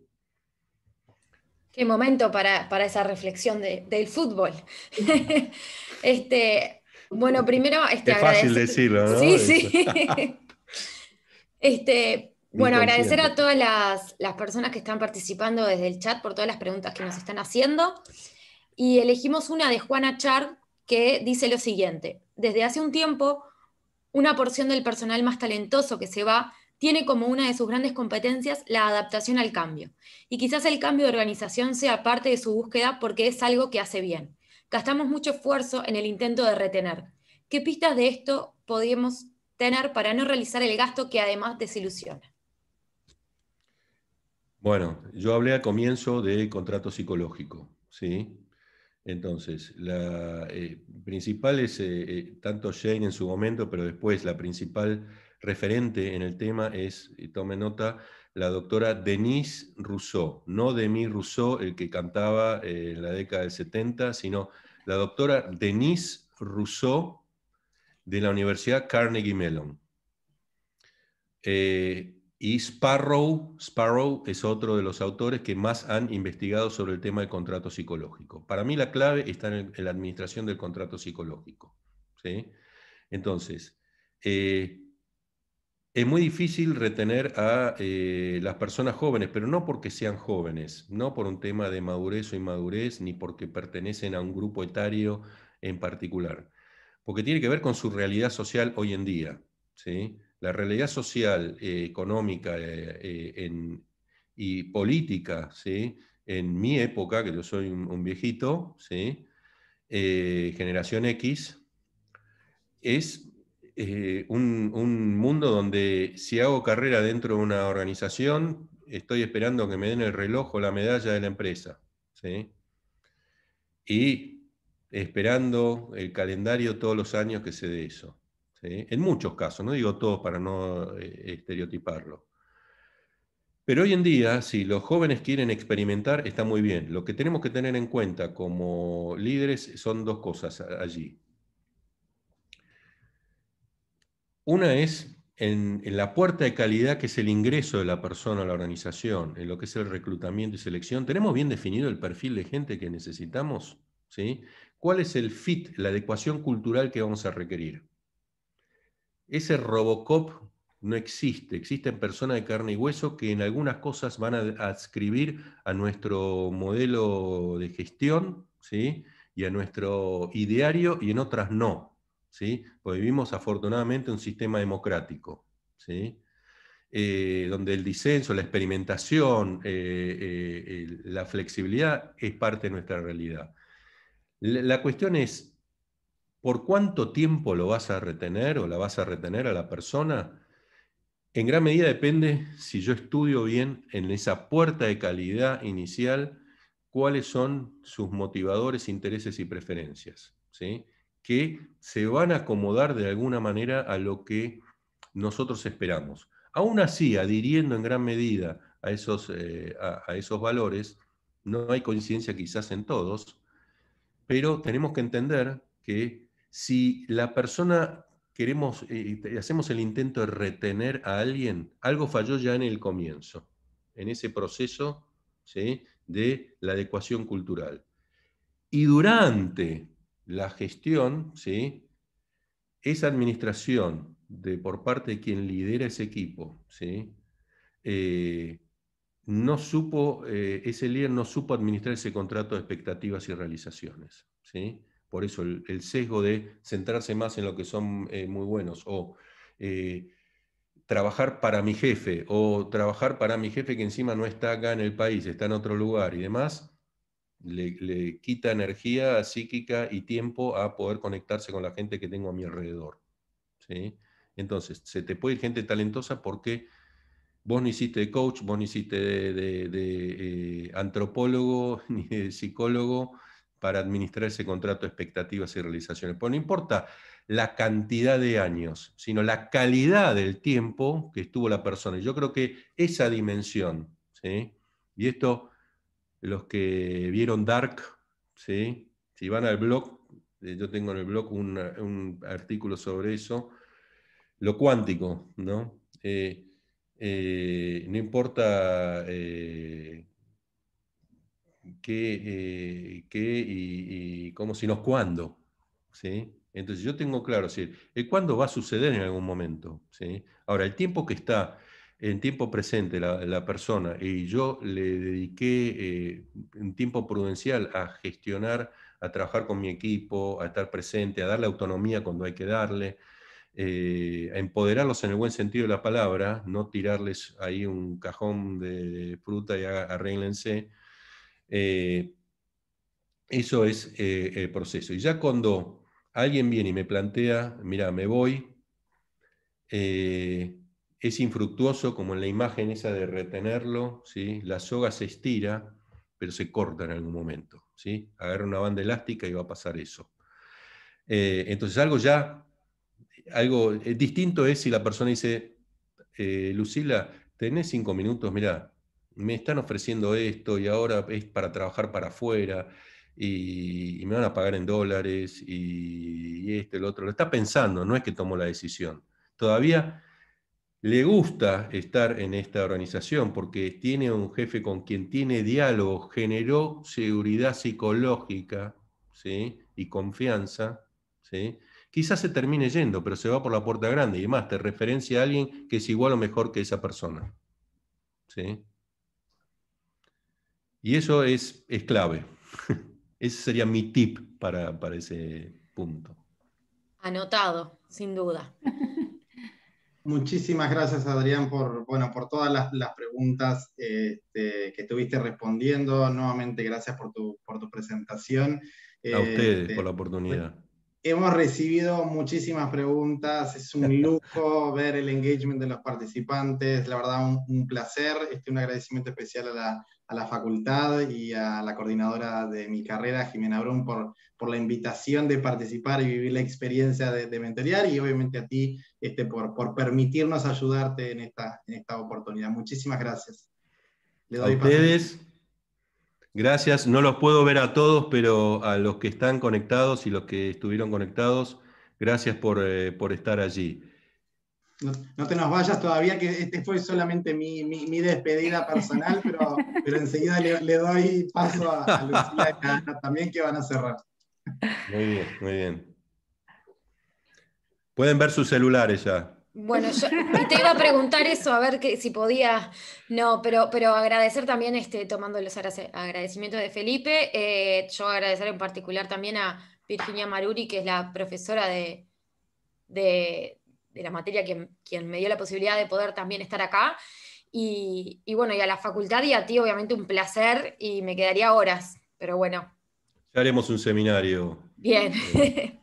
Qué momento para, esa reflexión del fútbol. este, bueno, primero... Este, es fácil decirlo, Sí, sí. Este, bueno, agradecer a todas las personas que están participando desde el chat por todas las preguntas que nos están haciendo. Y elegimos una de Juana Char que dice lo siguiente. Desde hace un tiempo, una porción del personal más talentoso que se va tiene como una de sus grandes competencias la adaptación al cambio. Y quizás el cambio de organización sea parte de su búsqueda porque es algo que hace bien. Gastamos mucho esfuerzo en el intento de retener. ¿Qué pistas de esto podemos tener para no realizar el gasto que además desilusiona? Bueno, yo hablé a comienzo de contrato psicológico, ¿sí? Entonces, la eh, principal es, eh, eh, tanto Jane en su momento, pero después la principal referente en el tema es, tome nota, la doctora Denise Rousseau, no Demi Rousseau, el que cantaba eh, en la década del 70, sino la doctora Denise Rousseau de la Universidad Carnegie Mellon. Eh, y Sparrow, Sparrow es otro de los autores que más han investigado sobre el tema del contrato psicológico. Para mí la clave está en, la administración del contrato psicológico. Entonces, eh, es muy difícil retener a eh, las personas jóvenes, pero no porque sean jóvenes, no por un tema de madurez o inmadurez, ni porque pertenecen a un grupo etario en particular, porque tiene que ver con su realidad social hoy en día. ¿sí? La realidad social, eh, económica eh, y política, ¿sí? en mi época, que yo soy un, viejito, ¿sí? generación X, es eh, un, mundo donde si hago carrera dentro de una organización, estoy esperando que me den el reloj o la medalla de la empresa. ¿sí? Y esperando el calendario todos los años que se dé eso. En muchos casos, no digo todos para no eh, estereotiparlo. Pero hoy en día, si los jóvenes quieren experimentar, está muy bien. Lo que tenemos que tener en cuenta como líderes son dos cosas allí. Una es en, la puerta de calidad, que es el ingreso de la persona a la organización, en lo que es el reclutamiento y selección. ¿Tenemos bien definido el perfil de gente que necesitamos? ¿Sí? ¿Cuál es el fit, la adecuación cultural que vamos a requerir? Ese Robocop no existe. Existen personas de carne y hueso que en algunas cosas van a adscribir a nuestro modelo de gestión ¿sí? y a nuestro ideario y en otras no vivimos afortunadamente un sistema democrático, eh, donde el disenso, la experimentación, eh, eh, la flexibilidad es parte de nuestra realidad. La, la, cuestión es, ¿por cuánto tiempo lo vas a retener o la vas a retener a la persona? En gran medida depende si yo estudio bien en esa puerta de calidad inicial cuáles son sus motivadores, intereses y preferencias. ¿sí? que se van a acomodar de alguna manera a lo que nosotros esperamos. Aún así, adhiriendo en gran medida a esos, eh, a, esos valores, no hay coincidencia quizás en todos, pero tenemos que entender que si la persona queremos, eh, y hacemos el intento de retener a alguien, algo falló ya en el comienzo, en ese proceso de la adecuación cultural. Y durante la gestión, ¿sí? Esa administración de, por parte de quien lidera ese equipo, ¿sí? Eh, no supo, eh, ese líder no supo administrar ese contrato de expectativas y realizaciones, ¿sí? Por eso el, sesgo de centrarse más en lo que son eh, muy buenos o trabajar para mi jefe o trabajar para mi jefe que encima no está acá en el país, está en otro lugar y demás, le, quita energía psíquica y tiempo a poder conectarse con la gente que tengo a mi alrededor. ¿sí? Entonces, se te puede ir gente talentosa porque vos no hiciste de coach, vos no hiciste de, eh, antropólogo ni de psicólogo para administrar ese contrato de expectativas y realizaciones. Pues no importa la cantidad de años, sino la calidad del tiempo que estuvo la persona. Yo creo que esa dimensión, ¿sí? y esto los que vieron Dark, ¿sí? si van al blog, eh, yo tengo en el blog un, artículo sobre eso, lo cuántico, ¿no? Eh, eh, no importa qué, y, cómo, sino cuándo, ¿sí? Entonces yo tengo claro, el cuándo va a suceder en algún momento, ¿sí? Ahora, el tiempo que está en tiempo presente la, persona y yo le dediqué eh, un tiempo prudencial a gestionar, a trabajar con mi equipo, a estar presente, a darle autonomía cuando hay que darle, eh, a empoderarlos en el buen sentido de la palabra, no tirarles ahí un cajón de, fruta y arreglense. Eh, eso es el proceso. Y ya cuando alguien viene y me plantea, mira, me voy, es infructuoso, como en la imagen esa de retenerlo, ¿sí? la soga se estira, pero se corta en algún momento. ¿sí? Agarra una banda elástica y va a pasar eso. Eh, entonces algo ya, algo eh, distinto es si la persona dice, eh, Lucila, tenés cinco minutos, mira, me están ofreciendo esto y ahora es para trabajar para afuera y, me van a pagar en dólares y, y, este, el otro. Lo está pensando, no es que tomó la decisión. Todavía le gusta estar en esta organización porque tiene un jefe con quien tiene diálogo, generó seguridad psicológica ¿sí? y confianza, ¿sí? quizás se termine yendo, pero se va por la puerta grande y más, te referencia a alguien que es igual o mejor que esa persona. ¿sí? Y eso es, es clave. Ese sería mi tip para, para ese punto. Anotado, sin duda. Muchísimas gracias, Adrián, por, bueno, por todas las, preguntas este, que tuviste respondiendo. Nuevamente, gracias por tu, presentación. A ustedes por la este, oportunidad. Hemos recibido muchísimas preguntas. Es un lujo ver el engagement de los participantes. La verdad, un, placer. Este, un agradecimiento especial a la, facultad y a la coordinadora de mi carrera, Jimena Brun, por, por la invitación de participar y vivir la experiencia de, de mentorear. Y obviamente a ti este, por, permitirnos ayudarte en esta, esta oportunidad. Muchísimas gracias. a ustedes. Gracias. No los puedo ver a todos, pero a los que están conectados y los que estuvieron conectados, gracias por, eh, estar allí. No, te nos vayas todavía, que este fue solamente mi, despedida personal, pero, pero enseguida le, doy paso a, Lucía y también que van a cerrar. Muy bien, muy bien. Pueden ver sus celulares ya. Bueno, yo te iba a preguntar eso, a ver que, si podía. No, pero, pero agradecer también, este, tomando los agradecimientos de Felipe, eh, yo agradecer en particular también a Virginia Maruri, que es la profesora de, de, la materia, quien, quien, me dio la posibilidad de poder también estar acá. Y, y bueno, y a la facultad y a ti, obviamente, un placer y me quedaría horas, pero bueno. Ya haremos un seminario. Bien.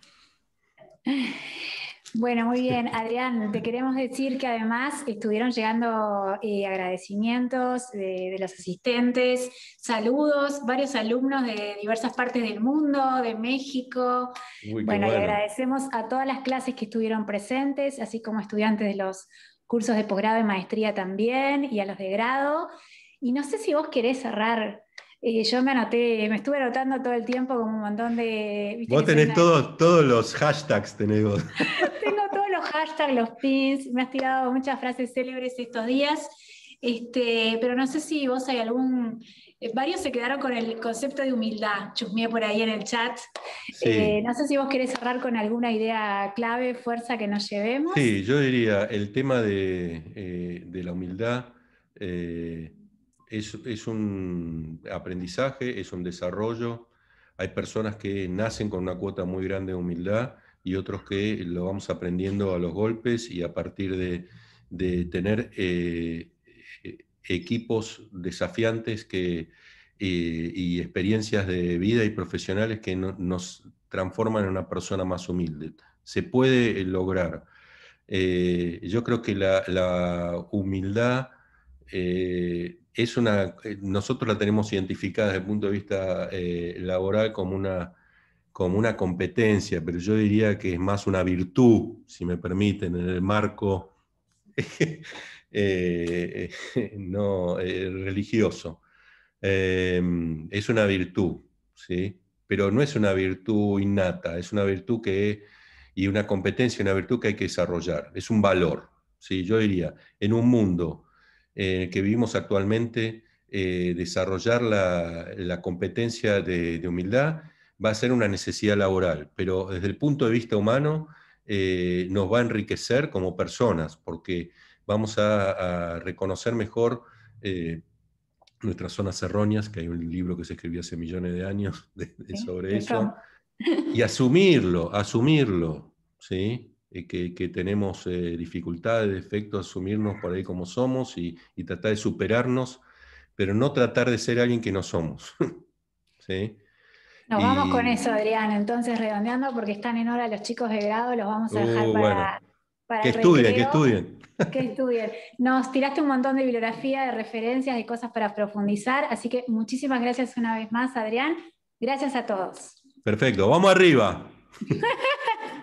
Bueno, muy bien. Adrián, te queremos decir que además estuvieron llegando eh, agradecimientos de, los asistentes, saludos, varios alumnos de diversas partes del mundo, de México. bueno, bueno, y agradecemos a todas las clases que estuvieron presentes, así como estudiantes de los cursos de posgrado y maestría también, y a los de grado. Y no sé si vos querés cerrar eh, yo me anoté, me estuve anotando todo el tiempo con un montón de... Vos tenés todos los hashtags, tenés vos. Hashtag los pins, me has tirado muchas frases célebres estos días. Este, pero no sé si vos hay algún. Eh, varios se quedaron con el concepto de humildad, chusmeé por ahí en el chat. Eh, no sé si vos querés cerrar con alguna idea clave, fuerza que nos llevemos. Sí, yo diría el tema de, eh, la humildad. es, es, un aprendizaje, es un desarrollo. Hay personas que nacen con una cuota muy grande de humildad y otros que lo vamos aprendiendo a los golpes y a partir de, tener eh, eh, equipos desafiantes que, eh, y experiencias de vida y profesionales que nos transforman en una persona más humilde. Se puede lograr. yo creo que la, la humildad es una, nosotros la tenemos identificada desde el punto de vista laboral como una como una competencia, pero yo diría que es más una virtud, si me permiten, en el marco eh, no, eh, religioso. Em, es una virtud, ¿sí? pero no es una virtud innata, es una virtud que, y una competencia, una virtud que hay que desarrollar, es un valor. ¿sí? Yo diría, en un mundo eh, que vivimos actualmente, desarrollar la, competencia de humildad va a ser una necesidad laboral, pero desde el punto de vista humano eh, nos va a enriquecer como personas, porque vamos a, reconocer mejor eh, nuestras zonas erróneas, que hay un libro que se escribió hace millones de años sobre eso, y asumirlo, asumirlo, ¿sí? Eh, que, tenemos dificultades, defectos, asumirnos por ahí como somos y, y, tratar de superarnos, pero no tratar de ser alguien que no somos. ¿sí? Nos vamos con eso, Adrián, entonces redondeando, porque están en hora los chicos de grado, los vamos a uh, dejar para, bueno. para, Que estudien, que estudien. Que estudien. Nos tiraste un montón de bibliografía, de referencias, de cosas para profundizar, así que muchísimas gracias una vez más, Adrián. Gracias a todos. Perfecto, vamos arriba.